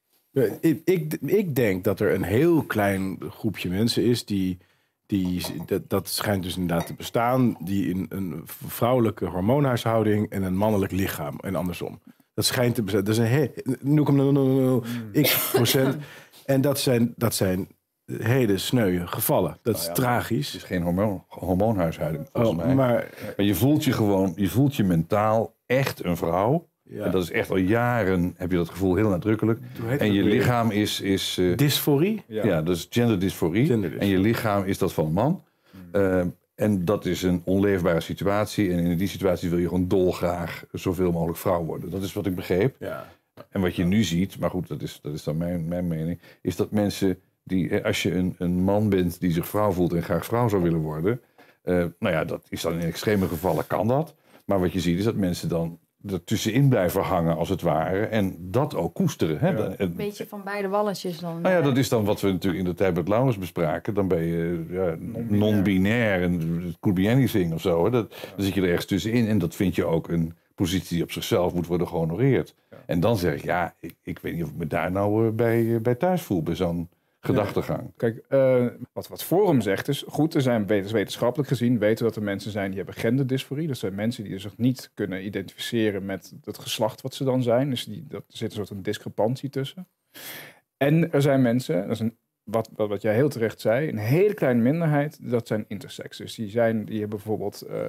Ik, ik, ik, denk dat er een heel klein groepje mensen is die, die dat, dat schijnt dus inderdaad te bestaan, die in een vrouwelijke hormoonhuishouding en een mannelijk lichaam en andersom. Dat schijnt te bezetten. Dat is een he, hmm. x procent. En dat zijn, dat zijn hele sneuien, gevallen. Dat is nou tragisch. Het is geen hormoon, hormoonhuishouding, volgens oh, mij. Maar, je voelt je gewoon, je voelt je mentaal echt een vrouw. Ja. En dat is echt al jaren heb je dat gevoel heel nadrukkelijk. En je lichaam is... is uh, dysforie? Ja. dus dat genderdysforie. en je lichaam is dat van een man. Hmm. Eh, en dat is een onleefbare situatie. En in die situatie wil je gewoon dolgraag zoveel mogelijk vrouw worden. Dat is wat ik begreep. Ja. En wat je nu ziet, maar goed, dat is, dat is dan mijn, mijn mening, is dat mensen die, als je een, een man bent die zich vrouw voelt en graag vrouw zou willen worden, eh, nou ja, dat is dan in extreme gevallen kan dat. Maar wat je ziet is dat mensen dan tussenin blijven hangen, als het ware. En dat ook koesteren. Hè? Een eh, beetje van beide walletjes dan. Nou ja, eh. dat is dan wat we natuurlijk in de tijd met Laurens bespraken. Dan ben je ja, non-binair en het could be anything of zo. Dat, Dan zit je er ergens tussenin. En dat vind je ook een positie die op zichzelf moet worden gehonoreerd. En dan zeg ik, ja, ik, ik weet niet of ik me daar nou eh, bij, bij thuis voel, bij zo'n gedachtegang. Kijk, eh, wat, wat Forum zegt is, goed, er zijn wetenschappelijk gezien, weten dat er mensen zijn die hebben genderdysforie. Dat zijn mensen die zich niet kunnen identificeren met het geslacht wat ze dan zijn. Dus die, dat, er zit een soort een discrepantie tussen. En er zijn mensen, dat is een, wat, wat, wat, jij heel terecht zei, een hele kleine minderheid, dat zijn intersex. Dus die, zijn, die hebben bijvoorbeeld uh,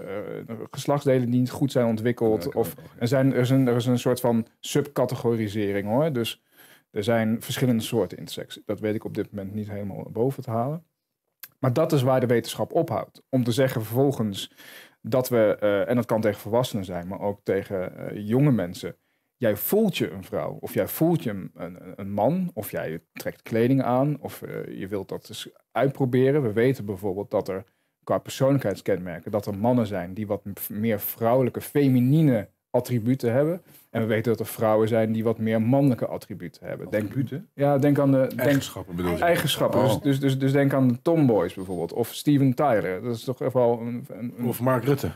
geslachtsdelen die niet goed zijn ontwikkeld. of, er, zijn, er, is een, er is een soort van subcategorisering hoor. Dus er zijn verschillende soorten intersex. Dat weet ik op dit moment niet helemaal boven te halen. Maar dat is waar de wetenschap ophoudt. Om te zeggen vervolgens dat we, eh, en dat kan tegen volwassenen zijn, maar ook tegen eh, jonge mensen. Jij voelt je een vrouw, of jij voelt je een, een, man, of jij trekt kleding aan, of eh, je wilt dat eens uitproberen. We weten bijvoorbeeld dat er qua persoonlijkheidskenmerken, dat er mannen zijn die wat meer vrouwelijke, feminine attributen hebben. En we weten dat er vrouwen zijn die wat meer mannelijke attributen hebben. Denk, ja, denk aan de... eigenschappen bedoel Eigenschappen. Dus, oh. dus, dus, dus, denk aan de tomboys bijvoorbeeld. Of Steven Tyler. Dat is toch wel... Een, Of Mark Rutte.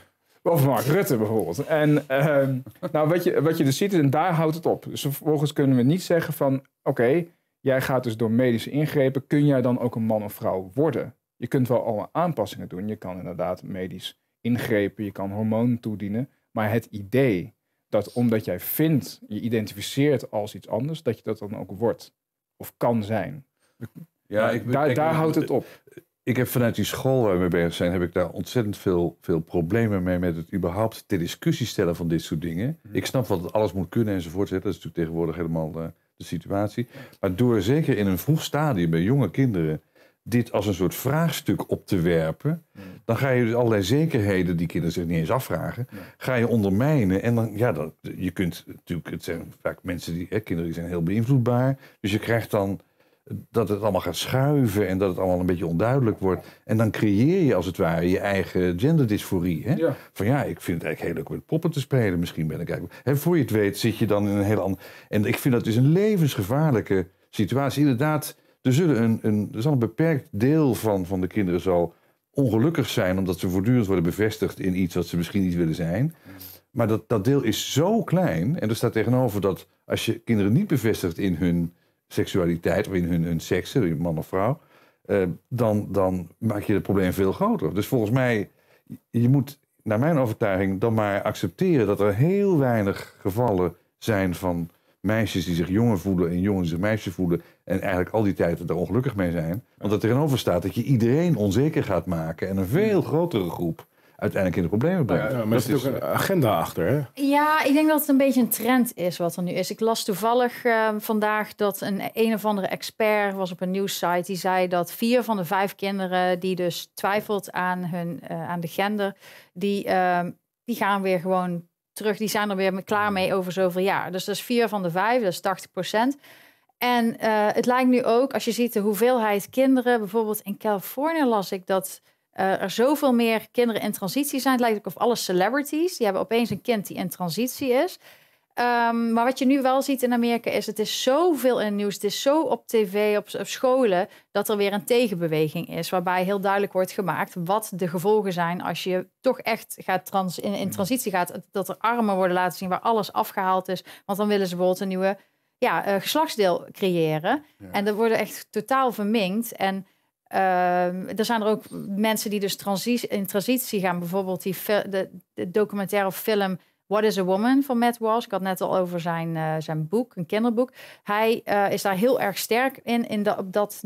Of Mark Rutte bijvoorbeeld. En ehm, nou, wat, je, wat je dus ziet, en daar houdt het op. Dus vervolgens kunnen we niet zeggen van... Oké, jij gaat dus door medische ingrepen... kun jij dan ook een man of vrouw worden? Je kunt wel alle aanpassingen doen. Je kan inderdaad medisch ingrepen. Je kan hormoon toedienen. Maar het idee dat omdat jij vindt, je identificeert als iets anders, dat je dat dan ook wordt of kan zijn. Ja, ik, daar, houdt het op. Ik heb vanuit die school waar we mee bezig zijn, heb ik daar ontzettend veel, veel problemen mee met het überhaupt ter discussie stellen van dit soort dingen. Mhm. Ik snap wat alles moet kunnen enzovoort. Dat is natuurlijk tegenwoordig helemaal de, eh, de situatie. Maar door zeker in een vroeg stadium bij jonge kinderen dit als een soort vraagstuk op te werpen, mm. dan ga je dus allerlei zekerheden die kinderen zich niet eens afvragen, ga je ondermijnen. En dan, ja, je kunt natuurlijk, het zijn vaak mensen die, hè, kinderen die zijn heel beïnvloedbaar, dus je krijgt dan dat het allemaal gaat schuiven en dat het allemaal een beetje onduidelijk wordt. En dan creëer je als het ware je eigen genderdysforie. Hè? Van ja, ik vind het eigenlijk heel leuk met poppen te spelen. Misschien ben ik eigenlijk... voor je het weet zit je dan in een heel ander... En ik vind dat dus een levensgevaarlijke situatie. Inderdaad, er, zullen een, een, zal een beperkt deel van, van de kinderen zal ongelukkig zijn, omdat ze voortdurend worden bevestigd in iets wat ze misschien niet willen zijn. Maar dat, dat deel is zo klein. En er staat tegenover dat als je kinderen niet bevestigt in hun seksualiteit of in hun, hun seks, eh, man of vrouw, eh, dan, dan maak je het probleem veel groter. Dus volgens mij, je moet naar mijn overtuiging dan maar accepteren dat er heel weinig gevallen zijn van meisjes die zich jongen voelen en jongens die zich meisjes voelen. En eigenlijk al die tijd er ongelukkig mee zijn. Want er over staat dat je iedereen onzeker gaat maken. En een veel grotere groep uiteindelijk in de problemen brengt. Ja, maar er zit ook een agenda achter, hè? Ja, ik denk dat het een beetje een trend is wat er nu is. Ik las toevallig ehm, vandaag dat een een of andere expert was op een site die zei dat vier van de vijf kinderen die dus twijfelt aan, hun, eh, aan de gender... Die, ehm, die gaan weer gewoon terug. Die zijn er weer klaar mee over zoveel jaar. Dus dat is vier van de vijf, dat is 80 procent... En eh, het lijkt nu ook, als je ziet de hoeveelheid kinderen, bijvoorbeeld in Californië las ik dat eh, er zoveel meer kinderen in transitie zijn. Het lijkt ook of alle celebrities, die hebben opeens een kind die in transitie is. Ehm, maar wat je nu wel ziet in Amerika is, het is zoveel in het nieuws, het is zo op tv, op, op, scholen, dat er weer een tegenbeweging is, waarbij heel duidelijk wordt gemaakt wat de gevolgen zijn als je toch echt gaat trans, in, in mm. transitie gaat, dat er armen worden laten zien waar alles afgehaald is, want dan willen ze bijvoorbeeld een nieuwe ja, uh, geslachtsdeel creëren. En dat worden echt totaal verminkt. En uh, er zijn er ook mensen die dus in transitie gaan. Bijvoorbeeld die de, de, documentaire film What is a Woman van Matt Walsh. Ik had net al over zijn, eh, zijn boek, een kinderboek. Hij eh, is daar heel erg sterk in, in dat,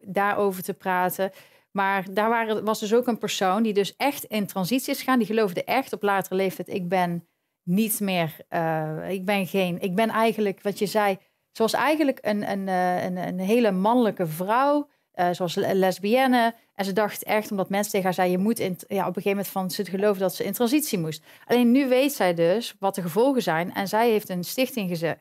daarover te praten. Maar daar waren, was dus ook een persoon die dus echt in transitie is gegaan. Die geloofde echt op latere leeftijd, ik ben niet meer. Eh, ik ben geen. Ik ben eigenlijk wat je zei. zoals eigenlijk een, een, eh, een, een hele mannelijke vrouw. Uh, eh, zoals lesbienne. En ze dacht echt, omdat mensen tegen haar zeiden: je moet in, ja, op een gegeven moment van ze geloven dat ze in transitie moest. Alleen nu weet zij dus wat de gevolgen zijn. En zij heeft een stichting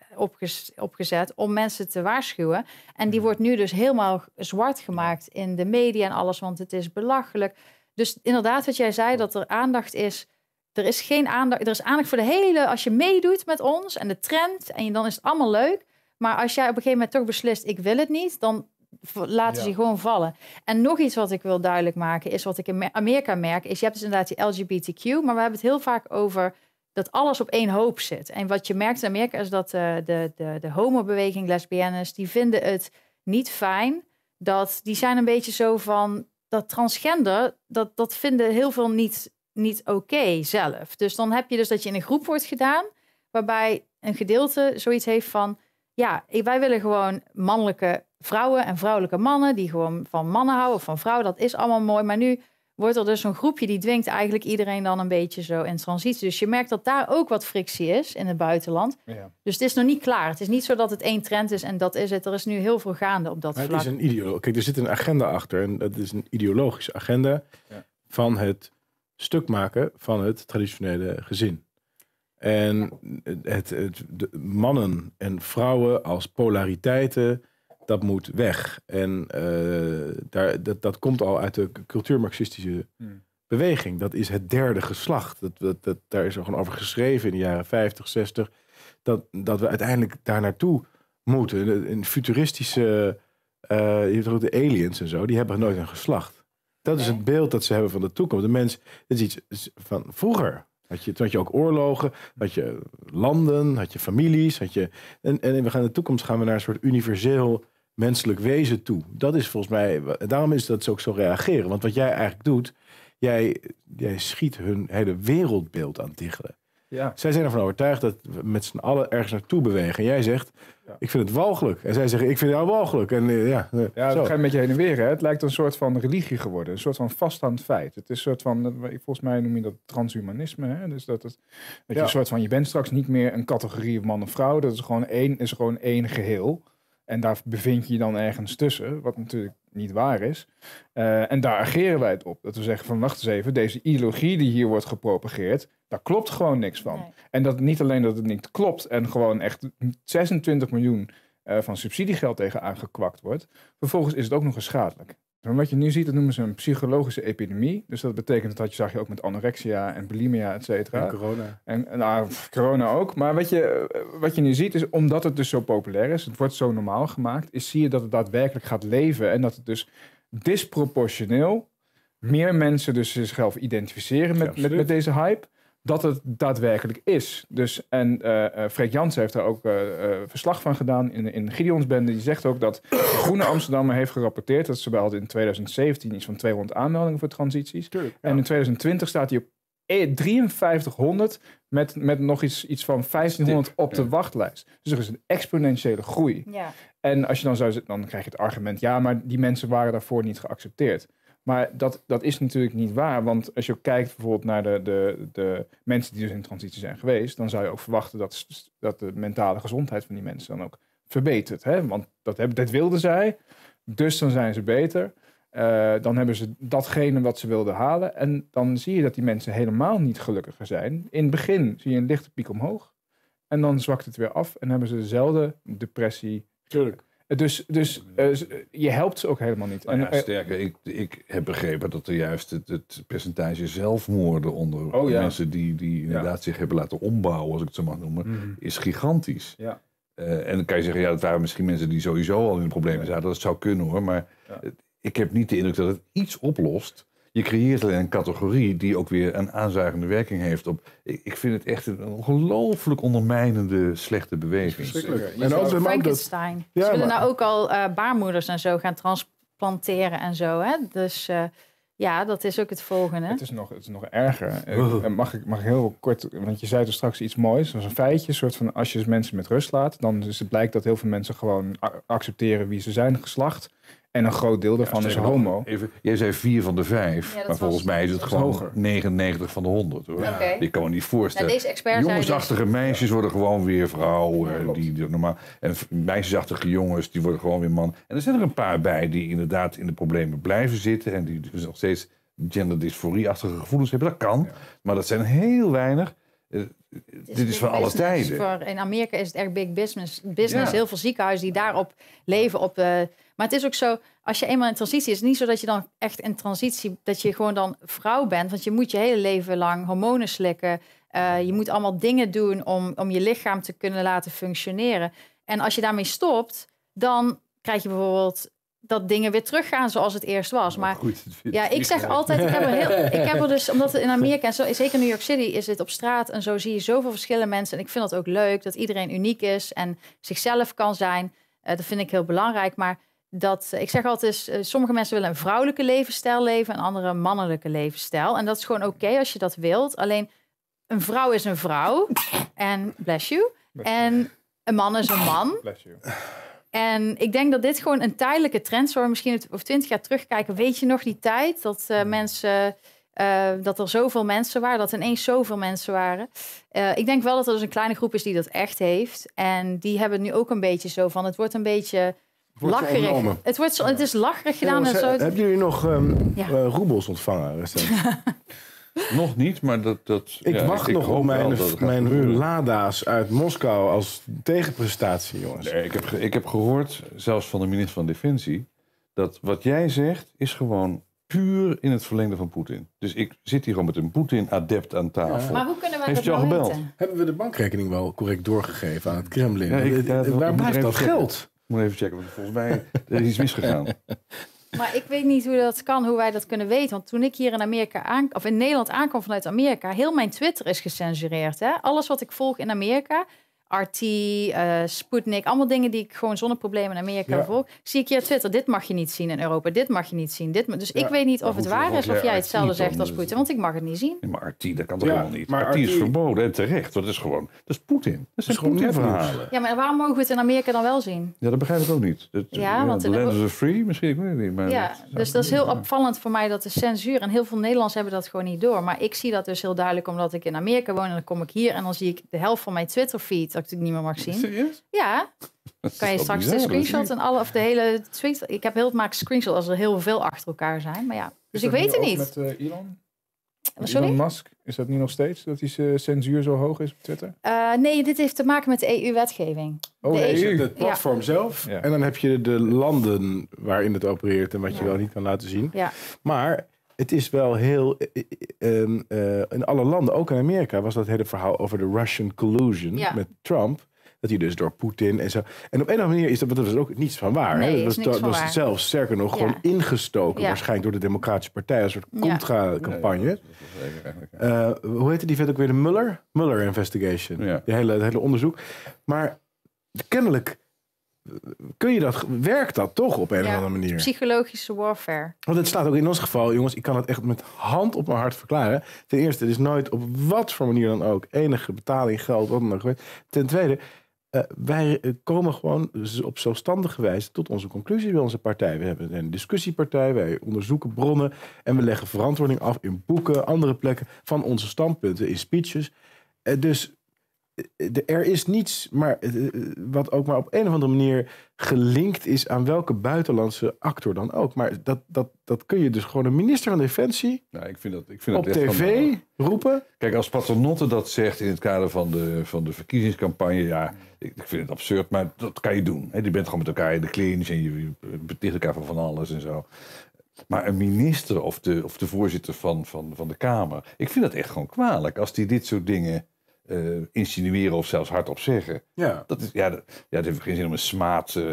opgezet om mensen te waarschuwen. En die mhm. wordt nu dus helemaal zwart gemaakt in de media en alles, want het is belachelijk. Dus inderdaad, wat jij zei, dat er aandacht is er is geen aandacht. Er is aandacht voor de hele. Als je meedoet met ons en de trend. En dan is het allemaal leuk. Maar als jij op een gegeven moment toch beslist: ik wil het niet. Dan laten ja. ze gewoon vallen. En nog iets wat ik wil duidelijk maken. Is wat ik in Amerika merk. Is je hebt dus inderdaad die LGBTQ. Maar we hebben het heel vaak over dat alles op één hoop zit. En wat je merkt in Amerika is dat de, eh, de, de, de homobeweging, lesbiennes, die vinden het niet fijn. Dat die zijn een beetje zo van dat transgender, dat, dat vinden heel veel niet niet oké zelf. Dus dan heb je dus dat je in een groep wordt gedaan, waarbij een gedeelte zoiets heeft van, ja, wij willen gewoon mannelijke vrouwen en vrouwelijke mannen die gewoon van mannen houden, van vrouwen, dat is allemaal mooi. Maar nu wordt er dus een groepje die dwingt eigenlijk iedereen dan een beetje zo in transitie. Dus je merkt dat daar ook wat frictie is in het buitenland. Ja. Dus het is nog niet klaar. Het is niet zo dat het één trend is en dat is het. Er is nu heel veel gaande op dat vlak. Het is een ideoloog. Kijk, er zit een agenda achter en dat is een ideologische agenda van het stuk maken van het traditionele gezin. En het, het de mannen en vrouwen als polariteiten, dat moet weg. En eh, daar, dat, dat komt al uit de cultuurmarxistische hmm. beweging. Dat is het derde geslacht. Dat, dat, dat, daar is al gewoon over geschreven in de jaren 50, 60. Dat, dat we uiteindelijk daar naartoe moeten. Een, futuristische, eh, je hebt ook de aliens en zo, die hebben nooit een geslacht. Dat is het beeld dat ze hebben van de toekomst. De mens, dat is iets van vroeger. Had je, toen had je ook oorlogen, had je landen, had je families. Had je, en, en we gaan in de toekomst gaan we naar een soort universeel menselijk wezen toe. Dat is volgens mij, daarom is dat ze ook zo reageren. Want wat jij eigenlijk doet, jij, jij schiet hun hele wereldbeeld aan diggelen. Ja. Zij zijn ervan overtuigd dat we met z'n allen ergens naartoe bewegen. En jij zegt, ik vind het walgelijk. En zij zeggen, ik vind jou walgelijk. En, eh, ja, uh, ja, het gaat een beetje heen en weer. Hè? Het lijkt een soort van religie geworden. Een soort van vaststaand feit. Het is een soort van, eh, volgens mij noem je dat transhumanisme. Hè? Dus dat het, je, een soort van, je bent straks niet meer een categorie man of vrouw. Dat is gewoon één, is gewoon één geheel. En daar bevind je je dan ergens tussen, wat natuurlijk niet waar is. Eh, en daar ageren wij het op. Dat we zeggen van wacht eens even, deze ideologie die hier wordt gepropageerd, daar klopt gewoon niks van. En dat niet alleen dat het niet klopt en gewoon echt 26 miljoen eh, van subsidiegeld tegen aangekwakt wordt. Vervolgens is het ook nog eens schadelijk. Maar wat je nu ziet, dat noemen ze een psychologische epidemie. Dus dat betekent dat je zag je ook met anorexia en bulimia, et cetera. En corona. En, nou, corona ook. Maar wat je, wat je nu ziet is, omdat het dus zo populair is, het wordt zo normaal gemaakt, is zie je dat het daadwerkelijk gaat leven. En dat het dus disproportioneel meer mensen dus zichzelf identificeren met, met, met, deze hype dat het daadwerkelijk is. Dus, en uh, Freek Jansen heeft daar ook eh, verslag van gedaan in, in Gideons Bende. Die zegt ook dat Groene Amsterdammer heeft gerapporteerd dat ze bij in 2017 iets van 200 aanmeldingen voor transities. En in 2020 staat hij op 5300 met, met nog iets, iets van 1500 op de wachtlijst. Dus er is een exponentiële groei. Ja. En als je dan zou dan krijg je het argument, ja, maar die mensen waren daarvoor niet geaccepteerd. Maar dat, dat is natuurlijk niet waar. Want als je kijkt bijvoorbeeld naar de, de, de mensen die dus in transitie zijn geweest, dan zou je ook verwachten dat, dat de mentale gezondheid van die mensen dan ook verbetert. Hè? Want dat, hebben, dat wilden zij, dus dan zijn ze beter. Eh, dan hebben ze datgene wat ze wilden halen. En dan zie je dat die mensen helemaal niet gelukkiger zijn. In het begin zie je een lichte piek omhoog. En dan zwakt het weer af en hebben ze dezelfde depressie. Tuurlijk. Dus, dus eh, je helpt ze ook helemaal niet. Nou eh, sterker, ik, ik heb begrepen dat er juist het, percentage zelfmoorden onder oh, ja. mensen die, die inderdaad zich hebben laten ombouwen, als ik het zo mag noemen, mhm. is gigantisch. Ja. Eh, en dan kan je zeggen, ja, dat waren misschien mensen die sowieso al in problemen zaten. Dat zou kunnen hoor, maar ik heb niet de indruk dat het iets oplost je creëert alleen een categorie die ook weer een aanzuigende werking heeft op. Ik, ik vind het echt een ongelooflijk ondermijnende slechte beweging. En ook de Frankenstein. Ze willen nou ook al eh, baarmoeders en zo gaan transplanteren en zo. Hè? Dus eh, ja, dat is ook het volgende. Het is nog, het is nog erger. Eh, oh. mag, ik, mag heel kort, want je zei er straks iets moois. Dat is een feitje, soort van als je mensen met rust laat, dan is het blijkt dat heel veel mensen gewoon accepteren wie ze zijn, geslacht. En een groot deel daarvan is homo. Even, jij zei vier van de vijf, maar volgens mij is het gewoon 99 van de 100. Hoor. Ik kan me niet voorstellen. Nou, dus- Jongensachtige meisjes worden gewoon weer vrouwen. Eh, die, normaal, en meisjesachtige jongens, die worden gewoon weer man. En er zijn er een paar bij die inderdaad in de problemen blijven zitten. En die dus nog steeds genderdysforie-achtige gevoelens hebben. Dat kan, maar dat zijn heel weinig. Eh, eh, dit is van alle tijden. Voor, in Amerika is het echt big business. business. Heel veel ziekenhuizen die daarop leven, op uh, maar het is ook zo, als je eenmaal in transitie is, het niet zo dat je dan echt in transitie, dat je gewoon dan vrouw bent. Want je moet je hele leven lang hormonen slikken. Eh, je moet allemaal dingen doen om, om je lichaam te kunnen laten functioneren. En als je daarmee stopt, dan krijg je bijvoorbeeld dat dingen weer teruggaan zoals het eerst was. Maar Goed, ja, ik zeg altijd, ik heb, er heel, ik heb er dus, omdat in Amerika, en zo, zeker New York City, is het op straat en zo zie je zoveel verschillende mensen. En ik vind dat ook leuk, dat iedereen uniek is en zichzelf kan zijn. Eh, dat vind ik heel belangrijk. Maar dat eh, ik zeg altijd, is, eh, sommige mensen willen een vrouwelijke levensstijl leven en andere een mannelijke levensstijl. En dat is gewoon oké als je dat wilt. Alleen een vrouw is een vrouw. En bless you. en een man is een man. Bless you. En ik denk dat dit gewoon een tijdelijke trend is. Waar we misschien over twintig jaar terugkijken. Weet je nog die tijd dat eh, hmm. mensen. dat er zoveel mensen waren, dat ineens zoveel mensen waren. ik denk wel dat er dus een kleine groep is die dat echt heeft. En die hebben het nu ook een beetje zo van: het wordt een beetje lacherig. Het, wordt het is lacherig gedaan. en zo. Hebben jullie nog um, roebels ontvangen nog niet, maar dat... dat ik ja, wacht ik nog op mijn, mijn Lada's uit Moskou als tegenprestatie, jongens. Nee, ik, heb, ik heb gehoord, zelfs van de minister van Defensie... dat wat jij zegt is gewoon puur in het verlengde van Poetin. Dus ik zit hier gewoon met een Poetin-adept aan tafel. Maar hoe kunnen we Heeft dat nou gebeld? Hebben we de bankrekening wel correct doorgegeven aan het Kremlin? Eh, eh, waar blijft dat geld? moet even checken, want volgens mij is iets misgegaan. Maar ik weet niet hoe dat kan, hoe wij dat kunnen weten. Want toen ik hier in Amerika aan, of in Nederland aankom vanuit Amerika, heel mijn Twitter is gecensureerd. Hè? Alles wat ik volg in Amerika RT, uh, eh, Sputnik, allemaal dingen die ik gewoon zonder problemen in Amerika ja. volg. Zie ik hier Twitter, dit mag je niet zien in Europa, dit mag je niet zien. Dit dus ik weet niet of het waar is of jij hetzelfde zegt als Poetin, want ik mag het niet zien. maar RT, dat kan toch helemaal niet? Maar RT, is verboden en terecht, dat is gewoon, dat is Poetin. Dat, is gewoon verhalen. Ja, maar waarom mogen we het in Amerika dan wel zien? Ja, dat begrijp ik ook niet. ja, want de lens is free, misschien, ik weet niet. Maar ja, dus dat is heel opvallend voor mij dat de censuur, en heel veel Nederlanders hebben dat gewoon niet door. Maar ik zie dat dus heel duidelijk omdat ik in Amerika woon en dan kom ik hier en dan zie ik de helft van mijn Twitter feed dat ik niet meer mag zien. Serieus? Ja. Kan je straks de screenshot en alle, of de hele tweet. Ik heb heel vaak screenshots als er heel veel achter elkaar zijn. Maar ja, dus ik weet het niet. Met eh, Elon? Elon Musk, is dat niet nog steeds, dat die eh, censuur zo hoog is op Twitter? Eh, nee, dit heeft te maken met de EU-wetgeving. Oh, de EU. E het e platform zelf. En dan heb je de landen waarin het opereert en wat je wel niet kan laten zien. Maar het is wel heel. Eh, eh, ehm, eh, in alle landen, ook in Amerika, was dat hele verhaal over de Russian collusion met Trump. Dat hij dus door Poetin en zo. En op een of andere manier is dat, dat was ook niets van waar. hè? Dat was, dat was zelfs, sterker nog, gewoon ingestoken. Waarschijnlijk door de Democratische Partij. Een soort contra-campagne. hoe heette die vet ook weer? De Muller? Muller Investigation. Die hele, het hele onderzoek. Maar kennelijk kun je dat, werkt dat toch op een of andere manier? Psychologische warfare. Want het staat ook in ons geval, jongens, ik kan het echt met hand op mijn hart verklaren. Ten eerste, het is nooit op wat voor manier dan ook enige betaling, geld, wat dan ook. Ten tweede, eh, wij eh, komen gewoon op zelfstandige wijze tot onze conclusie bij onze partij. We hebben een discussiepartij, wij onderzoeken bronnen en we leggen verantwoording af in boeken, andere plekken van onze standpunten, in speeches. Eh, dus eh, eh, er is niets maar, eh, wat ook maar op een of andere manier gelinkt is aan welke buitenlandse actor dan ook. Maar dat, dat, dat kun je dus gewoon een minister van Defensie nou, ik vind dat, ik vind op tv roepen. Kijk, als Paternotte dat zegt in het kader van de, van de verkiezingscampagne, ja, ik, vind het absurd, maar dat kan je doen. Je bent gewoon met elkaar in de clinch en je, je beticht elkaar van van alles en zo. Maar een minister of de, of de voorzitter van, van, van de Kamer, ik vind dat echt gewoon kwalijk als die dit soort dingen eh, insinueren of zelfs hardop zeggen. Ja. Dat, is, ja, ja, dat heeft geen zin om een smaad. ik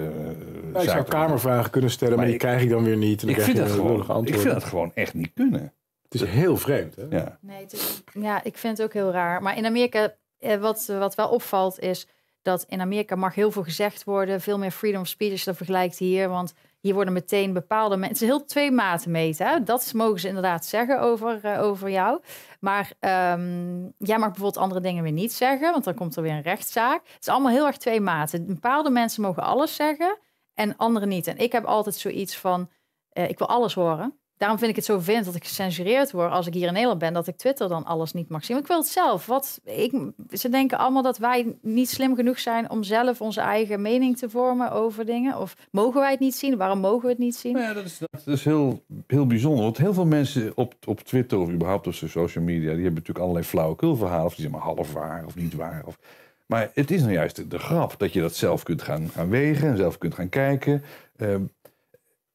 eh, zou kamervragen kunnen stellen, maar, die krijg ik dan weer niet. ik, vind dat gewoon, dat gewoon echt niet kunnen. Het is heel vreemd. Hè? Ja. Nee, ja, ik vind het ook heel raar. Maar in Amerika, eh, wat, wat wel opvalt, is dat in Amerika mag heel veel gezegd worden. Veel meer freedom of speech als je vergelijkt hier. Want hier worden meteen bepaalde mensen, heel twee maten meten. Dat mogen ze inderdaad zeggen over, eh, over jou. Maar ehm, jij mag bijvoorbeeld andere dingen weer niet zeggen, want dan komt er weer een rechtszaak. Het is allemaal heel erg twee maten. Bepaalde mensen mogen alles zeggen en anderen niet. En ik heb altijd zoiets van, eh, ik wil alles horen daarom vind ik het zo vind dat ik gecensureerd word als ik hier in Nederland ben, dat ik Twitter dan alles niet mag zien. Maar ik wil het zelf. Wat, ik, ze denken allemaal dat wij niet slim genoeg zijn om zelf onze eigen mening te vormen over dingen. Of mogen wij het niet zien? Waarom mogen we het niet zien? Nou ja, dat is, dat is heel, heel bijzonder. Want heel veel mensen op, op Twitter of überhaupt op social media, die hebben natuurlijk allerlei flauwekulverhalen. Of die zijn maar half waar of niet waar. Of, maar het is nou juist de, grap dat je dat zelf kunt gaan, gaan wegen en zelf kunt gaan kijken. Ehm,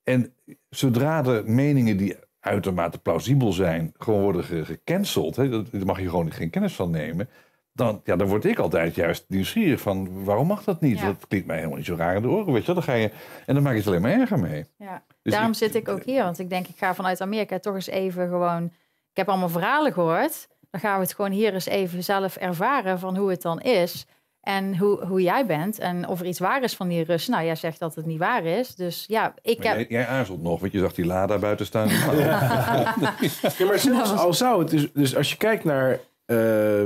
en zodra de meningen die uitermate plausibel zijn, gewoon worden gecanceld, hè, daar mag je gewoon geen kennis van nemen, dan, ja, dan word ik altijd juist nieuwsgierig van waarom mag dat niet? Dat klinkt mij helemaal niet zo raar in de oren, weet je Dan ga je, en dan maak je het alleen maar erger mee. Ja. Dus Daarom zit ik eh, ook hier, want ik denk ik ga vanuit Amerika toch eens even gewoon... Ik heb allemaal verhalen gehoord, dan gaan we het gewoon hier eens even zelf ervaren van hoe het dan is... En hoe, hoe jij bent en of er iets waar is van die Russen. Nou, jij zegt dat het niet waar is. Dus ja, ik heb... Jij, jij, aarzelt nog, want je zag die Lada buiten staan. ja. ja. maar nou. al zou het... Dus, dus als je kijkt naar eh,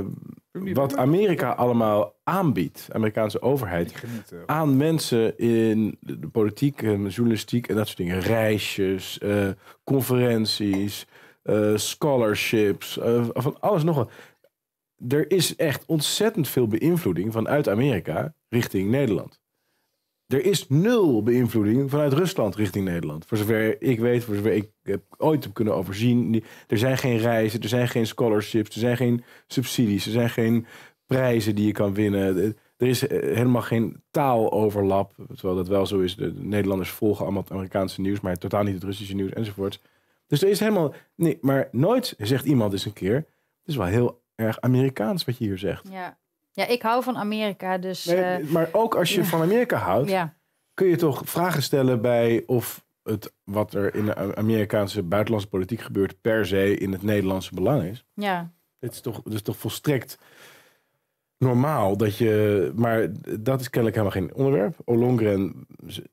wat Amerika allemaal aanbiedt, Amerikaanse overheid, eh, aan mensen in de politiek, en journalistiek en dat soort dingen. Reisjes, eh, conferenties, scholarships, van alles nog wat er is echt ontzettend veel beïnvloeding vanuit Amerika richting Nederland. Er is nul beïnvloeding vanuit Rusland richting Nederland. Voor zover ik weet, voor zover ik heb ooit heb kunnen overzien. Er zijn geen reizen, er zijn geen scholarships, er zijn geen subsidies, er zijn geen prijzen die je kan winnen. Er is eh, helemaal geen taaloverlap. Terwijl dat wel zo is. De Nederlanders volgen allemaal het Amerikaanse nieuws, maar totaal niet het Russische nieuws enzovoort. Dus er is helemaal. Nee, maar nooit zegt iemand eens een keer. Het is wel heel erg Amerikaans wat je hier zegt. Ja, ja ik hou van Amerika, dus... Eh, maar ook als je van Amerika houdt, ja. kun je toch vragen stellen bij of het wat er in de Amerikaanse buitenlandse politiek gebeurt per se in het Nederlandse belang is. Ja. Het is toch, het is toch volstrekt normaal dat je. Maar dat is kennelijk helemaal geen onderwerp. Olongren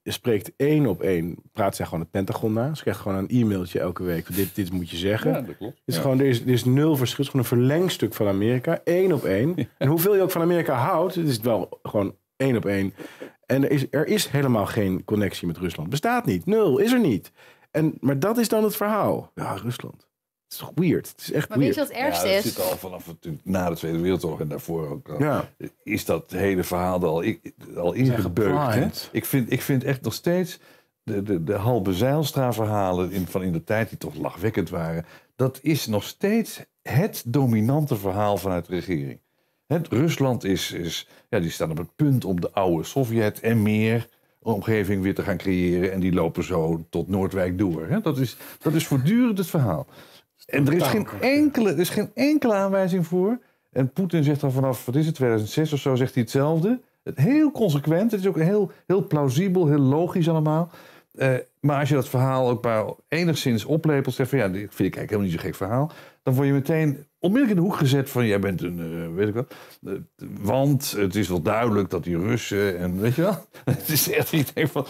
spreekt één op één. Praat zij gewoon het Pentagon na. Ze krijgt gewoon een e-mailtje elke week. Dit, dit moet je zeggen. Ja, dat klopt. Is gewoon, er, is, is nul verschil. Het is gewoon een verlengstuk van Amerika. Één op één. En hoeveel je ook van Amerika houdt, het is wel gewoon één op één. En er is, er is helemaal geen connectie met Rusland. Bestaat niet. Nul. Is er niet. En, maar dat is dan het verhaal. Ja, Rusland is weird? Het is echt maar weird. weet je wat het ergste is? zit al vanaf het, na de Tweede Wereldoorlog en daarvoor ook. Is dat hele verhaal al, al ingebeukt. Ik vind, ik vind echt nog steeds de, de, de zeilstra verhalen van in de tijd die toch lachwekkend waren. Dat is nog steeds het dominante verhaal vanuit de regering. Rusland is, is ja, die staan op het punt om de oude Sovjet en meer omgeving weer te gaan creëren. En die lopen zo tot Noordwijk door. Hè? Dat, is, dat is voortdurend het verhaal. En er is, geen enkele, er is geen enkele aanwijzing voor. En Poetin zegt dan vanaf, wat is 2006 of zo, zegt hij hetzelfde. Heel consequent. Het is ook heel, heel plausibel, heel logisch allemaal. Eh, maar als je dat verhaal ook maar enigszins oplepelt, zegt van ja, dat vind ik eigenlijk helemaal niet zo'n gek verhaal. Dan word je meteen onmiddellijk in de hoek gezet van jij bent een, eh, weet ik wat. Eh, want het is wel duidelijk dat die Russen en weet je wel. het is echt, niet van,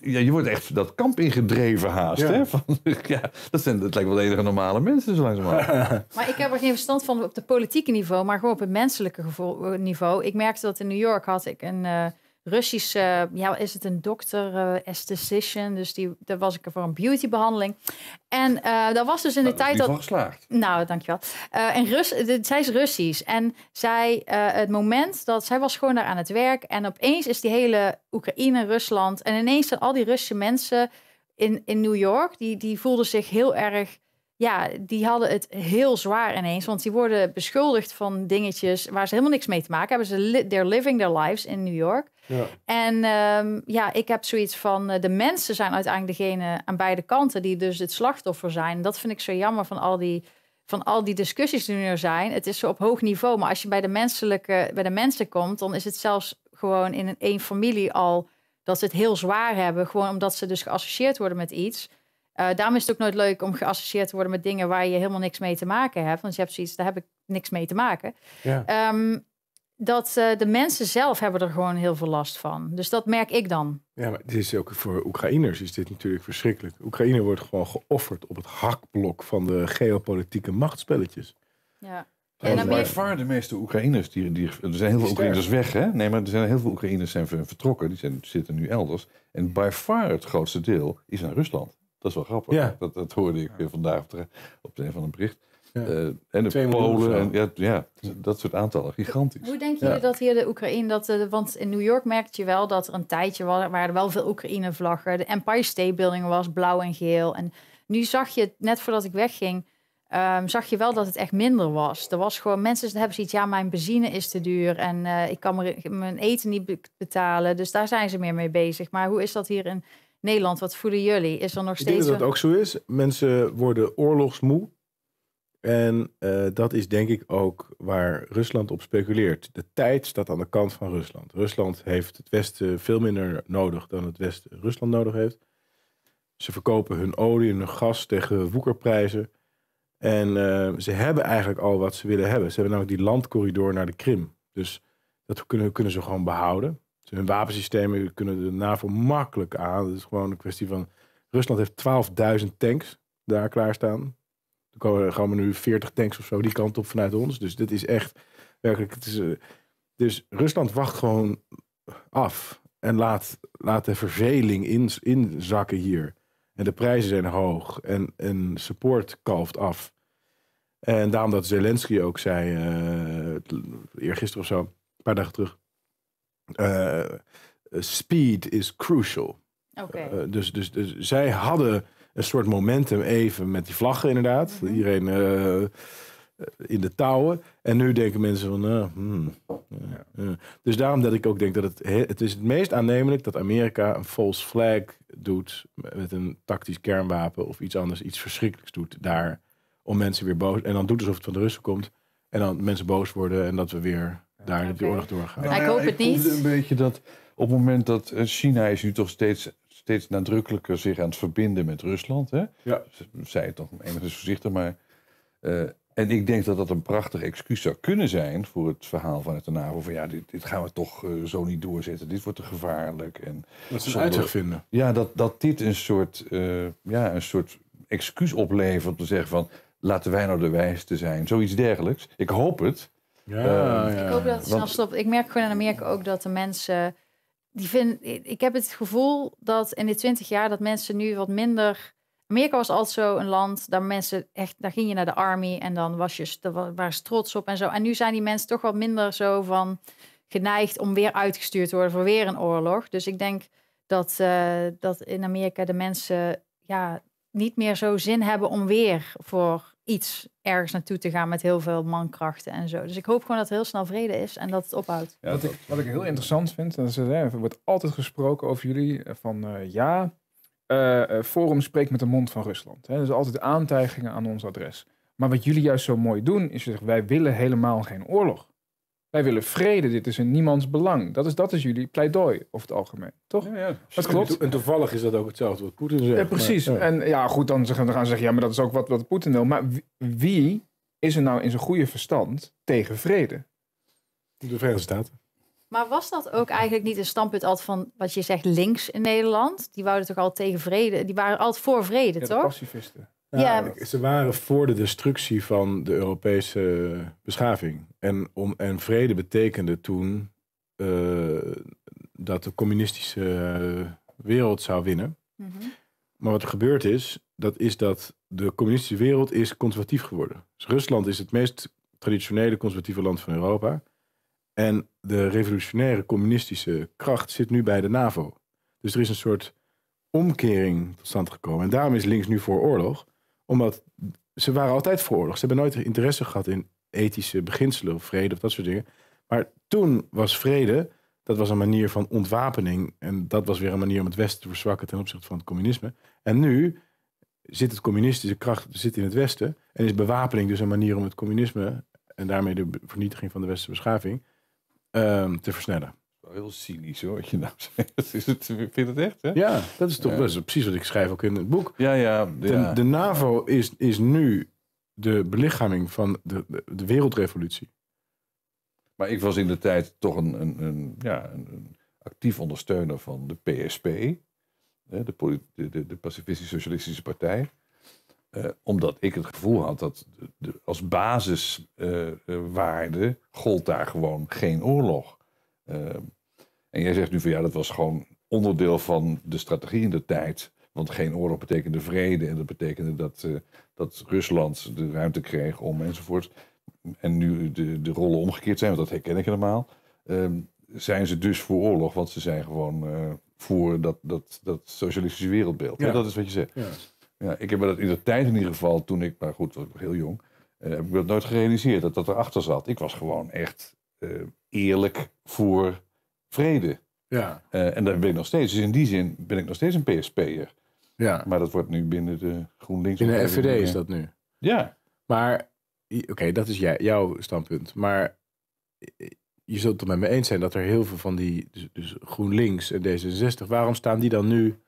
ja, je wordt echt dat kamp ingedreven haast. Hè? Van, ja, dat, zijn, dat lijkt wel enige normale mensen zo langzamerhand. maar ik heb er geen verstand van op het politieke niveau, maar gewoon op het menselijke niveau. Ik merkte dat in New York had ik een... Eh, Russische, eh, ja, is het een dokter, eh, esthetician, dus die, daar was ik er voor een beautybehandeling. En eh, dat was dus in de nou, tijd dat... geslaagd. Nou, dankjewel. Uh, en Rus, zij is Russisch en zij, het moment dat zij was gewoon daar aan het werk en opeens is die hele Oekraïne, Rusland en ineens zijn al die Russische mensen in, in New York, die, die voelden zich heel erg ja, die hadden het heel zwaar ineens. Want die worden beschuldigd van dingetjes waar ze helemaal niks mee te maken hebben. Ze they're living their lives in New York. En ehm, ja, ik heb zoiets van eh, de mensen zijn uiteindelijk degene aan beide kanten die dus het slachtoffer zijn. Dat vind ik zo jammer van al die van al die discussies die er zijn. Het is zo op hoog niveau. Maar als je bij de, menselijke, bij de mensen komt, dan is het zelfs gewoon in een één familie al dat ze het heel zwaar hebben. Gewoon omdat ze dus geassocieerd worden met iets. Eh, daarom is het ook nooit leuk om geassocieerd te worden met dingen waar je helemaal niks mee te maken hebt. Want je hebt zoiets, daar heb ik niks mee te maken. Ja. Ehm, dat eh, de mensen zelf hebben er gewoon heel veel last van. Dus dat merk ik dan. Ja, maar dit is ook voor Oekraïners is dit natuurlijk verschrikkelijk. Oekraïne wordt gewoon geofferd op het hakblok van de geopolitieke machtspelletjes. Ja. En dan bij vaar de meeste Oekraïners, die, die, er zijn heel veel Oekraïners weg, hè? Nee, maar er zijn heel veel Oekraïners zijn vertrokken, die zijn, zitten nu elders. En bij vaar het grootste deel is naar Rusland. Dat is wel grappig. Ja. Dat, dat hoorde ik vandaag op, de, een van een bericht. Eh, en de Polen. ja, ja, dat soort aantallen. Gigantisch. Hoe denken jullie dat hier de Oekraïne... Dat, eh, want in New York merkte je wel dat er een tijdje... waren er wel veel Oekraïne-vlaggen. De Empire State Building was blauw en geel. En nu zag je, net voordat ik wegging... Ehm, zag je wel dat het echt minder was. Er was gewoon... Mensen hebben zoiets... Ja, mijn benzine is te duur. En eh, ik kan mijn eten niet betalen. Dus daar zijn ze meer mee bezig. Maar hoe is dat hier in... Nederland, wat voelen jullie? Is er nog steeds. Ik denk dat het ook zo is. Mensen worden oorlogsmoe. En eh, dat is denk ik ook waar Rusland op speculeert. De tijd staat aan de kant van Rusland. Rusland heeft het Westen veel minder nodig dan het Westen Rusland nodig heeft. Ze verkopen hun olie en hun gas tegen woekerprijzen. En eh, ze hebben eigenlijk al wat ze willen hebben. Ze hebben namelijk die landcorridor naar de Krim. Dus dat kunnen, kunnen ze gewoon behouden. hun wapensystemen kunnen de NAVO makkelijk aan. Het is gewoon een kwestie van... Rusland heeft 12.000 tanks daar klaarstaan gaan we nu 40 tanks of zo die kant op vanuit ons. Dus dit is echt werkelijk. Het is, eh, dus Rusland wacht gewoon af en laat, laat de verveling in, inzakken hier. En de prijzen zijn hoog en, support kalft af. En daarom dat Zelensky ook zei, uh, eergisteren of zo, een paar dagen terug. Eh, speed is crucial. Dus, dus, dus zij hadden een soort momentum even met die vlaggen inderdaad. Mhm. Iedereen eh, in de touwen. En nu denken mensen van, eh, hmm, dus daarom dat ik ook denk dat het, het is het meest aannemelijk dat Amerika een false flag doet met een tactisch kernwapen of iets anders, iets verschrikkelijks doet daar om mensen weer boos. En dan doet alsof het van de Russen komt en dan mensen boos worden en dat we weer daar de oorlog doorgaan. Nou, ik hoop het niet. Een beetje dat op het moment dat eh, China is nu toch steeds steeds nadrukkelijker zich aan het verbinden met Rusland. Hè? Ja. Zei het nog enigszins voorzichtig, maar... Eh, en ik denk dat dat een prachtig excuus zou kunnen zijn voor het verhaal vanuit de NAVO. Van ja, dit, dit gaan we toch eh, zo niet doorzetten. Dit wordt te gevaarlijk. En dat ze een uitweg vinden. Ja, dat, dat dit een soort, eh, ja, een soort excuus oplevert om te zeggen van... laten wij nou de wijste zijn. Zoiets dergelijks. Ik hoop het. Ja, ehm, ja. Ik hoop dat het Ik merk gewoon in Amerika ook dat de mensen die vind, ik heb het gevoel dat in de twintig jaar dat mensen nu wat minder. Amerika was altijd zo een land, daar mensen echt, daar ging je naar de army en dan was je, waren ze trots op en zo. En nu zijn die mensen toch wat minder zo van geneigd om weer uitgestuurd te worden voor weer een oorlog. Dus ik denk dat, eh, dat in Amerika de mensen ja, niet meer zo zin hebben om weer voor iets ergens naartoe te gaan met heel veel mankrachten en zo. Dus ik hoop gewoon dat er heel snel vrede is en dat het ophoudt. Ja, wat, ik, wat ik heel interessant vind, dat is, eh, er wordt altijd gesproken over jullie eh, van eh, ja, Forum spreekt met de mond van Rusland. Er zijn altijd aantijgingen aan ons adres. Maar wat jullie juist zo mooi doen, is zeggen: wij willen helemaal geen oorlog. Wij willen vrede, dit is in niemands belang. Dat is, dat is jullie pleidooi over het algemeen, toch? Ja, ja. Dat klopt. En toevallig is dat ook hetzelfde wat Poetin zegt. precies. En ja, goed, dan gaan ze zeggen, ja, maar dat is ook wat, wat Poetin wil. Maar wie is er nou in zijn goede verstand tegen vrede? De Verenigde Staten. Maar was dat ook eigenlijk niet een standpunt altijd van wat je zegt links in Nederland? Die wouden toch al tegen vrede, die waren altijd voor vrede, ja, toch? Pacifisten ja. Ze waren voor de destructie van de Europese beschaving. En, en vrede betekende toen eh, dat de communistische eh, wereld zou winnen. Mhm. Maar wat er gebeurd is, dat is dat de communistische wereld is conservatief geworden. Dus Rusland is het meest traditionele conservatieve land van Europa. En de revolutionaire communistische kracht zit nu bij de NAVO. Dus er is een soort omkering tot stand gekomen. En daarom is links nu voor oorlog omdat ze waren altijd voor oorlog. Ze hebben nooit interesse gehad in ethische beginselen of vrede of dat soort dingen. Maar toen was vrede, dat was een manier van ontwapening. En dat was weer een manier om het Westen te verzwakken ten opzichte van het communisme. En nu zit het communistische kracht zit in het Westen. En is bewapening dus een manier om het communisme en daarmee de vernietiging van de westerse beschaving ehm, te versnellen heel cynisch hoor, wat je nou zegt. Is het, vind het echt, hè? Ja, dat is toch precies wat ik schrijf ook in het boek. Ja, ja. De, NAVO is, is nu de belichaming van de, de, wereldrevolutie. Maar ik was in de tijd toch een, een, een ja, een, actief ondersteuner van de PSP, de, de, de Pacifistisch-Socialistische Partij. Eh, omdat ik het gevoel had dat als basiswaarde eh, eh, gold daar gewoon geen oorlog. En jij zegt nu van ja, dat was gewoon onderdeel van de strategie in de tijd. Want geen oorlog betekende vrede en dat betekende dat, eh, dat Rusland de ruimte kreeg om enzovoort. En nu de, de rollen omgekeerd zijn, want dat herken ik helemaal. Ehm, zijn ze dus voor oorlog, want ze zijn gewoon eh, voor dat, dat, dat socialistische wereldbeeld. Dat is wat je zegt. Ja. ja ik heb dat in de tijd in ieder geval, toen ik, maar goed, was ik heel jong, eh, heb ik dat nooit gerealiseerd dat dat erachter zat. Ik was gewoon echt eerlijk voor vrede. Ja. Eh, en dat ben ik nog steeds. Dus in die zin ben ik nog steeds een PSP'er. Ja. Maar dat wordt nu binnen de GroenLinks... In de FVD is dat nu? Ja. Maar, oké, dat is jij, jouw standpunt. Maar je zult het met me eens zijn dat er heel veel van die... Dus, dus GroenLinks en D66, waarom staan die dan nu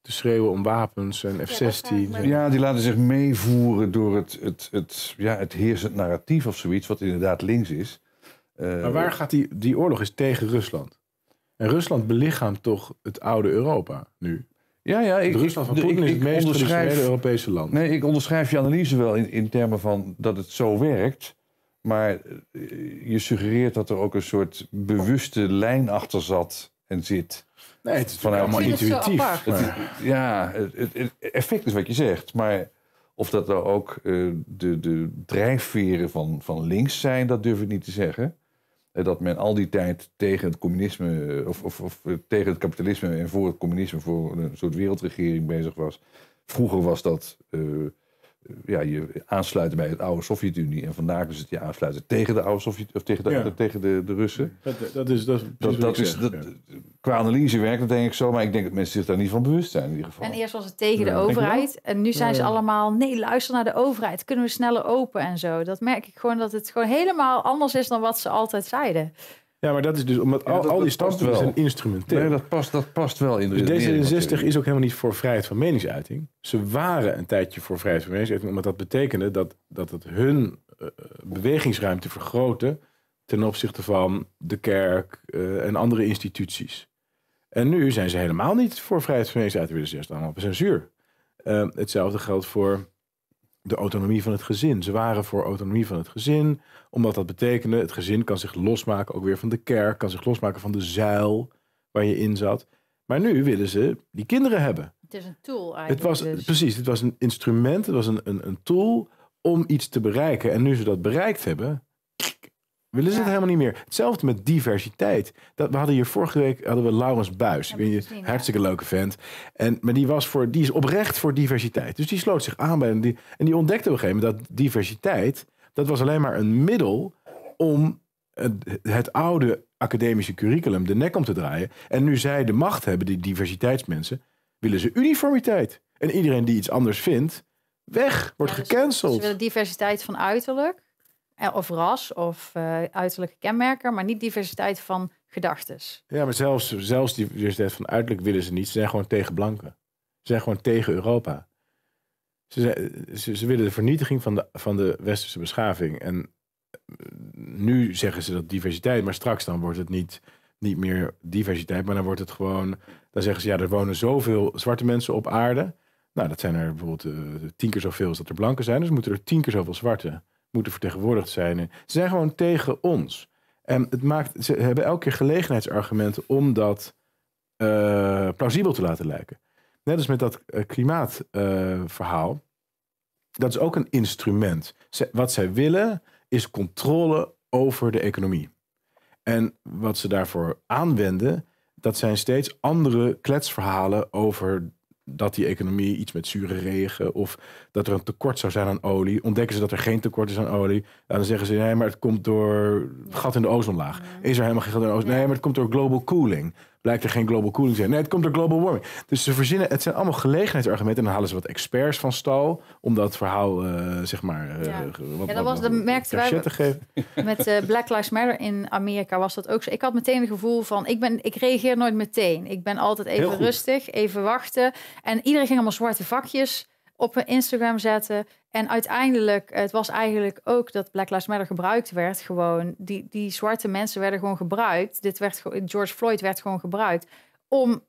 te schreeuwen om wapens en F-16. Ja, ja, die laten zich meevoeren door het, het, het, ja, het heersend narratief of zoiets, wat inderdaad links is. Eh, maar waar gaat die, die oorlog is tegen Rusland? En Rusland belichaamt toch het oude Europa nu? Ja, ja. Ik, Rusland van Poetin is het meest traditionele Europese land. Nee, ik onderschrijf je analyse wel in, in termen van dat het zo werkt. Maar eh, je suggereert dat er ook een soort bewuste lijn achter zat en zit. Nee, het is allemaal intuïtief. Het, ja, het, het, effect is wat je zegt. Maar of dat er ook eh, de, de drijfveren van, van links zijn, dat durf ik niet te zeggen. Eh, dat men al die tijd tegen het communisme eh, of, of, of, eh, tegen het kapitalisme en voor het communisme voor een soort wereldregering bezig was. Vroeger was dat ja, je aansluiten bij het oude Sovjet-Unie. En vandaag is het je aansluiten tegen de oude Sovjet of tegen de, tegen de, de Russen. Dat, dat is, dat is, dat, is Qua analyse werkt dat denk ik zo, maar ik denk dat mensen zich daar niet van bewust zijn in ieder geval. En eerst was het tegen de overheid. En nu zijn ze allemaal, nee, luister naar de overheid. Kunnen we sneller open en zo. Dat merk ik gewoon dat het gewoon helemaal anders is dan wat ze altijd zeiden. Ja, maar dat is dus omdat al, die standpunten zijn instrumenteel. Nee, dat past, dat past wel in de dus D66 is ook helemaal niet voor vrijheid van meningsuiting. Ze waren een tijdje voor vrijheid van meningsuiting, omdat dat betekende dat, dat het hun eh, eh, bewegingsruimte vergroten ten opzichte van de kerk eh, en andere instituties. En nu zijn ze helemaal niet voor vrijheid van meningsuiting, willen ze allemaal op censuur. hetzelfde geldt voor de autonomie van het gezin. Ze waren voor autonomie van het gezin, omdat dat betekende het gezin kan zich losmaken ook weer van de kerk, kan zich losmaken van de zuil waar je in zat. Maar nu willen ze die kinderen hebben. Het is een tool eigenlijk. Het was, dus. Precies, het was een instrument, het was een, een, een tool om iets te bereiken. En nu ze dat bereikt hebben, Willen ze het helemaal niet meer? Hetzelfde met diversiteit. Dat, we hadden hier vorige week hadden we Laurens Buis. Ja, je, hartstikke leuke vent. En, maar die, was voor, die is oprecht voor diversiteit. Dus die sloot zich aan bij. En die, en die ontdekte op een gegeven moment dat diversiteit. dat was alleen maar een middel om het, het oude academische curriculum de nek om te draaien. En nu zij de macht hebben, die diversiteitsmensen. willen ze uniformiteit. En iedereen die iets anders vindt, weg, wordt dus gecanceld. Ze willen diversiteit van uiterlijk eh, of ras of eh, uiterlijke kenmerken, maar niet diversiteit van gedachtes. Ja, maar zelfs, zelfs die diversiteit van uiterlijk willen ze niet. Ze zijn gewoon tegen blanken. Ze zijn gewoon tegen Europa. Ze, ze, ze, willen de vernietiging van de, van de westerse beschaving. En eh, nu zeggen ze dat diversiteit, maar straks dan wordt het niet, niet meer diversiteit, maar dan wordt het gewoon. Dan zeggen ze ja, er wonen zoveel zwarte mensen op aarde. Nou, dat zijn er bijvoorbeeld tien keer zoveel als dat er blanken zijn. Dus moeten er tien keer zoveel zwarte moeten vertegenwoordigd zijn. Ze zijn gewoon tegen ons. En het maakt, ze hebben elke keer gelegenheidsargumenten om dat eh, plausibel te laten lijken. Net als met dat eh, klimaatverhaal. Eh, dat is ook een instrument. wat zij willen is controle over de economie. En wat ze daarvoor aanwenden, dat zijn steeds andere kletsverhalen over dat die economie iets met zure regen of dat er een tekort zou zijn aan olie. Ontdekken ze dat er geen tekort is aan olie, dan zeggen ze nee, maar het komt door gat in de ozonlaag. Is er helemaal geen gat in de ozonlaag? Nee, maar het komt door global cooling blijkt er geen global cooling te zijn. Nee, het komt door global warming. Dus ze verzinnen, het zijn allemaal gelegenheidsargumenten. En dan halen ze wat experts van stal om dat verhaal, eh, zeg maar, eh, ja. dat was, dat merkte wij te geven. met uh, Black Lives Matter in Amerika was dat ook zo. Ik had meteen het gevoel van, ik, ben, ik reageer nooit meteen. Ik ben altijd even rustig, even wachten. En iedereen ging allemaal zwarte vakjes op een Instagram zetten. En uiteindelijk, het was eigenlijk ook dat Black Lives Matter gebruikt werd. Gewoon, die, die zwarte mensen werden gewoon gebruikt. Dit werd, George Floyd werd gewoon gebruikt om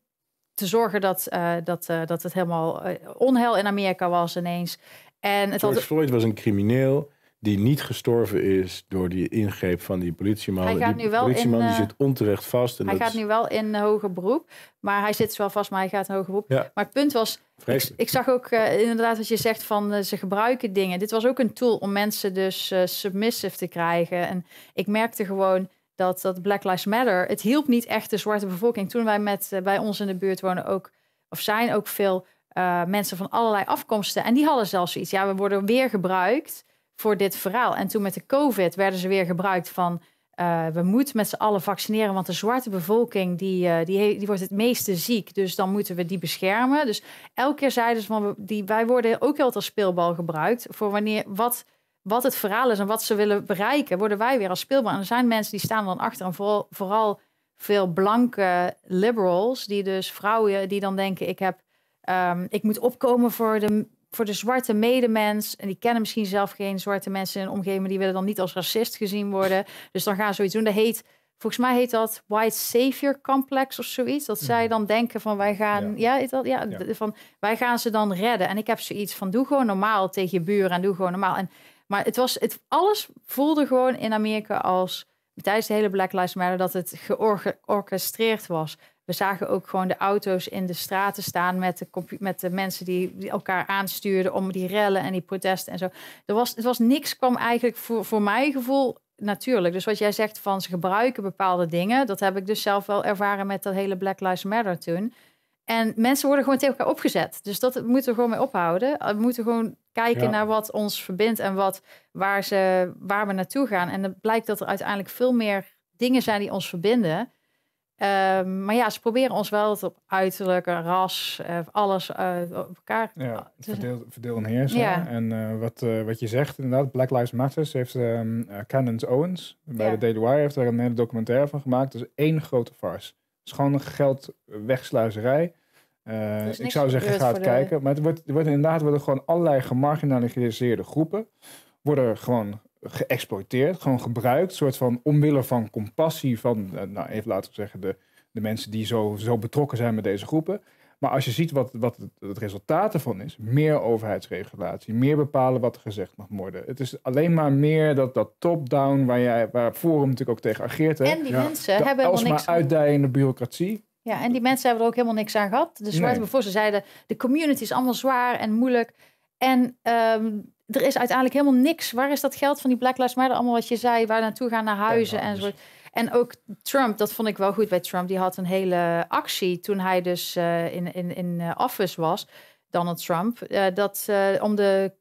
te zorgen dat, eh, dat, eh, dat het helemaal eh, onheil in Amerika was ineens. En het George Floyd was een crimineel die niet gestorven is door die ingreep van die politieman. Hij gaat die nu wel politieman die eh, zit onterecht vast. En hij gaat nu wel in eh, hoger beroep, maar hij zit wel vast, maar hij gaat in hoger beroep. Maar het punt was, ik, zag ook eh, inderdaad wat je zegt van ze gebruiken dingen. Dit was ook een tool om mensen dus uh, submissive te krijgen. En ik merkte gewoon dat, dat Black Lives Matter, het hielp niet echt de zwarte bevolking. Toen wij met, bij ons in de buurt wonen ook, of zijn ook veel mensen van allerlei afkomsten. En die hadden zelfs iets. ja, we worden weer gebruikt voor dit verhaal. En toen met de COVID werden ze weer gebruikt van... Eh, we moeten met z'n allen vaccineren, want de zwarte bevolking die, eh, die, die, wordt het meeste ziek. Dus dan moeten we die beschermen. Dus elke keer zeiden ze van die, wij worden ook heel wat als speelbal gebruikt. Voor wanneer wat, wat het verhaal is en wat ze willen bereiken, worden wij weer als speelbal. En er zijn mensen die staan dan achter. En vooral, vooral veel blanke liberals, die dus vrouwen die dan denken: ik heb. Ehm, ik moet opkomen voor de voor de zwarte medemens. En die kennen misschien zelf geen zwarte mensen in een omgeving. Die willen dan niet als racist gezien worden. Dus dan gaan ze zoiets doen. Dat heet, volgens mij heet dat white savior complex of zoiets. Dat zij mhm. dan denken van wij gaan, ja, ja, dat, ja, van wij gaan ze dan redden. En ik heb zoiets van doe gewoon normaal tegen je buren en doe gewoon normaal. En, maar het was, het, alles voelde gewoon in Amerika als tijdens de hele Black Lives Matter dat het georchestreerd was we zagen ook gewoon de auto's in de straten staan met de, met de mensen die, elkaar aanstuurden om die rellen en die protesten en zo. Er was, het was niks, kwam eigenlijk voor, voor mijn gevoel natuurlijk. Dus wat jij zegt van ze gebruiken bepaalde dingen, dat heb ik dus zelf wel ervaren met dat hele Black Lives Matter toen. En mensen worden gewoon tegen elkaar opgezet. Dus dat moeten we gewoon mee ophouden. Eh, we moeten gewoon kijken naar wat ons verbindt en wat, waar, ze, waar we naartoe gaan. En dan blijkt dat er uiteindelijk veel meer dingen zijn die ons verbinden Ehm, maar ja, ze proberen ons wel op uiterlijk, ras, eh, alles uh, op elkaar. Ja, verdeel, verdeel en heersen. Ja. En eh, wat, wat je zegt, inderdaad, Black Lives Matters heeft um, Owens bij de Daily Wire heeft daar een hele documentaire van gemaakt. Dat is één grote farce. Het is gewoon een geld ik zou zeggen, ga het kijken. Maar het wordt, wordt inderdaad worden gewoon allerlei gemarginaliseerde groepen worden gewoon geëxploiteerd, gewoon gebruikt. soort van omwille van compassie van, eh, nou even laten we zeggen, de, de mensen die zo, zo betrokken zijn met deze groepen. Maar als je ziet wat, wat het resultaat ervan is, meer overheidsregulatie, meer bepalen wat er gezegd mag worden. Het is alleen maar meer dat, dat top-down waar, jij, waar Forum natuurlijk ook tegen ageert. En die mensen hebben helemaal niks... uitdijende bureaucratie. Ja, en die mensen hebben er ook helemaal niks aan gehad. Dus nee. waar ze zeiden, de community is allemaal zwaar en moeilijk. En ehm, er is uiteindelijk helemaal niks. Waar is dat geld van die Black Lives Matter? Allemaal wat je zei, waar naartoe gaan, naar huizen en zo. En ook Trump, dat vond ik wel goed bij Trump. Die had een hele actie toen hij dus eh, in, in, in eh, office was, Donald Trump. Eh, dat om de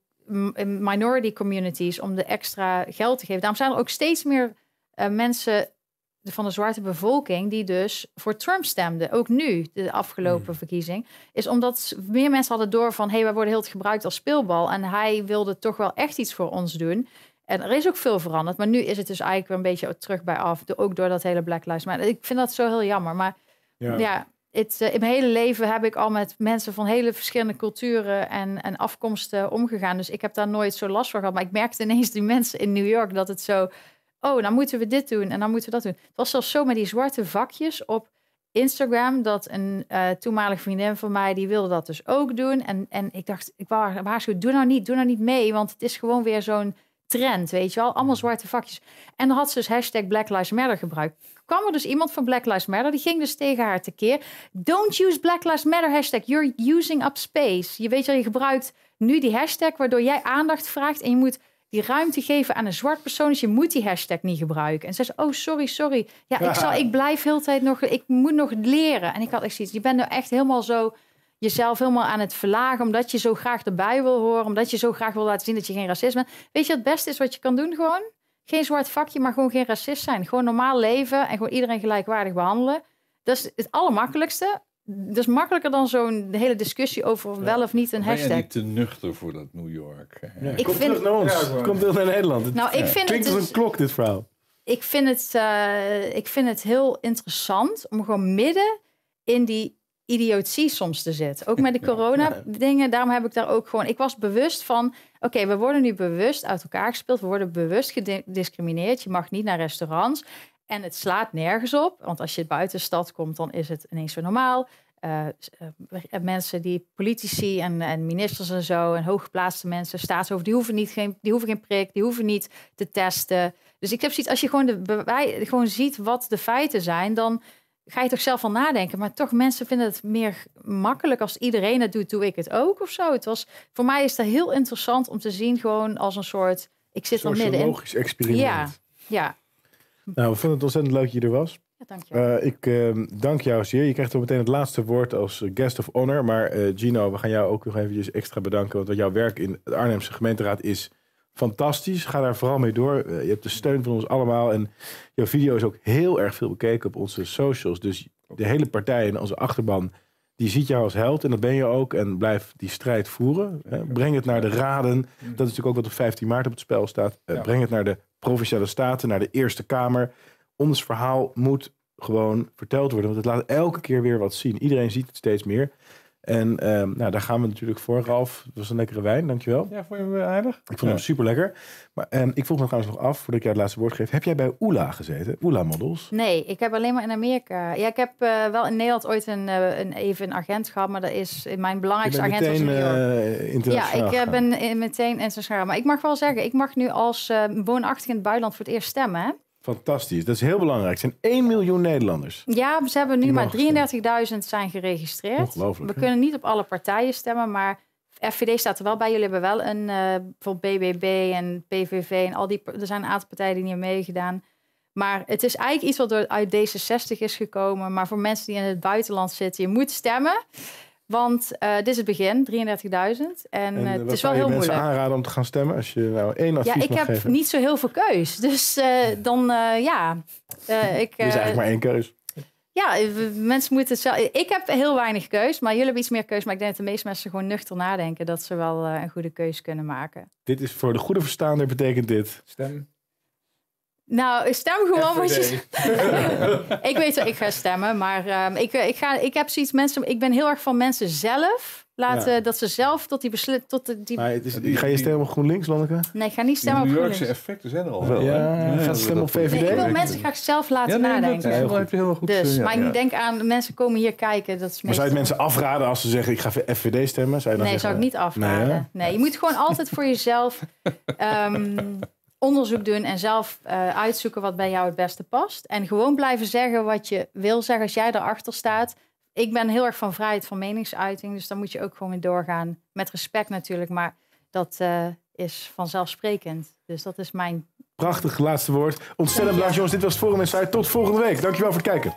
minority communities, om de extra geld te geven. Daarom zijn er ook steeds meer mensen van de zwarte bevolking die dus voor Trump stemde, ook nu, de afgelopen mm. verkiezing, is omdat meer mensen hadden door van hé, hey, wij worden heel gebruikt als speelbal en hij wilde toch wel echt iets voor ons doen. En er is ook veel veranderd, maar nu is het dus eigenlijk weer een beetje terug bij af, ook door dat hele Black Lives Ik vind dat zo heel jammer, maar ja, ja het, eh, in mijn hele leven heb ik al met mensen van hele verschillende culturen en, en afkomsten omgegaan, dus ik heb daar nooit zo last van gehad. Maar ik merkte ineens die mensen in New York dat het zo oh, dan moeten we dit doen en dan moeten we dat doen. Het was zelfs zo met die zwarte vakjes op Instagram dat een uh, toenmalige vriendin van mij, die wilde dat dus ook doen. En, en ik dacht, ik waarschuw, doe nou niet, doe nou niet mee, want het is gewoon weer zo'n trend, weet je wel. Allemaal mm. zwarte vakjes. En dan had ze dus hashtag Black Lives Matter gebruikt. Kwam er dus iemand van Black Lives Matter, die ging dus tegen haar tekeer. Don't use Black Lives Matter hashtag, you're using up space. Je weet wel, je gebruikt nu die hashtag waardoor jij aandacht vraagt en je moet die ruimte geven aan een zwart persoon. Dus je moet die hashtag niet gebruiken. En ze zei, oh sorry, sorry. Ja, ik, zal, ik blijf heel de tijd nog, ik moet nog leren. En ik had echt zoiets, je bent nou echt helemaal zo jezelf helemaal aan het verlagen. Omdat je zo graag erbij wil horen. Omdat je zo graag wil laten zien dat je geen racisme. bent. Weet je wat het beste is wat je kan doen gewoon? Geen zwart vakje, maar gewoon geen racist zijn. Gewoon normaal leven en gewoon iedereen gelijkwaardig behandelen. Dat is het allermakkelijkste dat is makkelijker dan zo'n hele discussie over wel of niet een hashtag. Ben niet te nuchter voor dat New York? Ik Kom vind... terug naar ons. Ja, Kom terug naar Nederland. Nou, ik vind Klinkt het als een dus- klok, dit verhaal. Ik vind, het, eh, ik vind het heel interessant om gewoon midden in die idiotie soms te zitten. Ook met de corona-dingen. Daarom heb ik daar ook gewoon... Ik was bewust van... Oké, we worden nu bewust uit elkaar gespeeld. We worden bewust gediscrimineerd. Je mag niet naar restaurants. En het slaat nergens op, want als je buiten de stad komt, dan is het ineens zo normaal. Eh, eh, eh, mensen die politici en, en, ministers en zo en hooggeplaatste mensen, staatshoofd, die hoeven, niet geen, die hoeven geen prik, die hoeven niet te testen. Dus ik heb zoiets, als je gewoon, de, gewoon ziet wat de feiten zijn, dan ga je toch zelf van nadenken. Maar toch, mensen vinden het meer makkelijk als iedereen het doet, doe ik het ook of zo. Het was, voor mij is dat heel interessant om te zien, gewoon als een soort, ik zit er Een Logisch experiment. Ja, ja. Nou, we vonden het ontzettend leuk dat je er was. Ja, dankjewel. Uh, eh, ik ehm, dank jou zeer. Je krijgt zo meteen het laatste woord als eh, guest of honor. Maar eh, Gino, we gaan jou ook nog eventjes extra bedanken. Want jouw werk in de Arnhemse gemeenteraad is fantastisch. Ga daar vooral mee door. je hebt de steun van ons allemaal. En jouw video is ook heel erg veel bekeken op onze socials. Dus de hele partij en onze achterban die ziet jou als held en dat ben je ook. En blijf die strijd voeren. Hè. Breng het naar de raden. Mm. Dat is natuurlijk ook wat op 15 maart op het spel staat. Eh, breng het naar de provinciale staten, naar de Eerste Kamer. Ons verhaal moet gewoon verteld worden. Want het laat elke keer weer wat zien. Iedereen ziet het steeds meer. En ehm, nou, daar gaan we natuurlijk voor, Ralf. Het was een lekkere wijn, dankjewel. Ja, vond je hem eh, aardig? Ik vond hem super lekker. Maar ik vroeg me trouwens nog af, voordat ik jou het laatste woord geef. Heb jij bij Oela gezeten? Oela Models? Nee, ik heb alleen maar in Amerika. Ja, ik heb eh, wel in Nederland ooit een, eh, een, even een agent gehad, maar dat is mijn belangrijkste agent. Meteen, was ja, ik gaan. ben meteen schaar. Maar ik mag wel zeggen, ik mag nu als woonachtig in het buitenland voor het eerst stemmen. Hè? Fantastisch. Dat is heel belangrijk. Het zijn 1 miljoen Nederlanders. Ja, ze hebben nu maar 33.000 zijn geregistreerd. We kunnen niet op alle partijen stemmen, maar FVD staat er wel bij. Jullie hebben wel een uh, eh, voor BBB en PVV en al die. Er zijn een aantal partijen die niet hebben meegedaan. Maar het is eigenlijk iets wat door, uit D66 is gekomen. Maar voor mensen die in het buitenland zitten, je moet stemmen. Want eh, dit is het begin, 33.000. En, eh, eh, het is wel heel moeilijk. mensen aanraden om te gaan stemmen als je nou één advies Ja, ik heb niet zo heel veel keus. Dus dan, ja. ik, er is eigenlijk maar één keus. Ja, mensen moeten het zelf... Ik heb heel weinig keus, maar jullie hebben iets meer keus. Maar ik denk dat de meeste mensen gewoon nuchter nadenken... dat ze wel een goede keus kunnen maken. Dit is voor de goede verstaander betekent dit. Stem. Nou, stem gewoon wat je. ik weet dat ik ga stemmen, maar ehm, ik, eh, ik, ga, ik heb zoiets mensen. Ik ben heel erg van mensen zelf laten dat ze zelf tot die besluit tot die. het is, die, ga je stemmen op GroenLinks, Lonneke? Nee, ik ga niet stemmen op GroenLinks. De effecten zijn er al wel. Ja, ja, stemmen op VVD. ik wil mensen graag zelf laten nadenken. Dat, heel goed. Dus, maar ik denk aan mensen komen hier kijken. Dat is maar zou je het mensen afraden als ze zeggen ik ga FVD stemmen? Zou je dan nee, zou ik niet afraden. Nee, je moet gewoon altijd voor jezelf. Ehm, onderzoek doen en zelf eh, uitzoeken wat bij jou het beste past. En gewoon blijven zeggen wat je wil zeggen als jij erachter staat. Ik ben heel erg van vrijheid van meningsuiting, dus dan moet je ook gewoon weer doorgaan. Met respect natuurlijk, maar dat eh, is vanzelfsprekend. Dus dat is mijn. Prachtig laatste woord. Ontzettend bedankt, jongens. Dit was het Forum Insight. Tot volgende week. Dankjewel voor het kijken.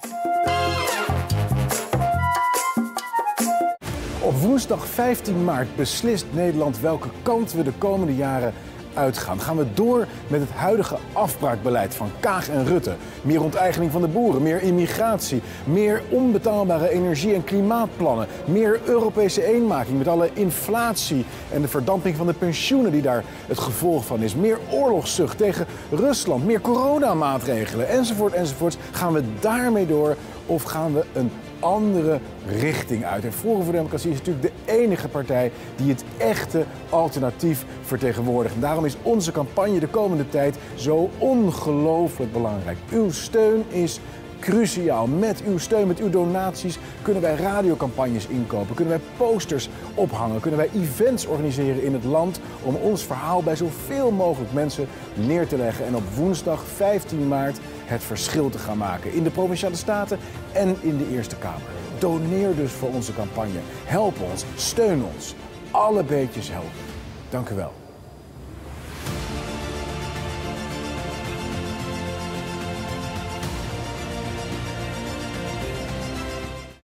Op woensdag 15 maart beslist Nederland welke kant we de komende jaren uitgaan? Gaan we door met het huidige afbraakbeleid van Kaag en Rutte? Meer onteigening van de boeren, meer immigratie, meer onbetaalbare energie- en klimaatplannen, meer Europese eenmaking met alle inflatie en de verdamping van de pensioenen die daar het gevolg van is, meer oorlogszucht tegen Rusland, meer coronamaatregelen enzovoort enzovoort. Gaan we daarmee door of gaan we een andere richting uit. En Forum voor Democratie is natuurlijk de enige partij die het echte alternatief vertegenwoordigt. En daarom is onze campagne de komende tijd zo ongelooflijk belangrijk. Uw steun is cruciaal. Met uw steun, met uw donaties kunnen wij radiocampagnes inkopen, kunnen wij posters ophangen, kunnen wij events organiseren in het land om ons verhaal bij zoveel mogelijk mensen neer te leggen. En op woensdag 15 maart het verschil te gaan maken. In de Provinciale Staten en in de Eerste Kamer. Doneer dus voor onze campagne. Help ons, steun ons. Alle beetjes helpen. Dank u wel.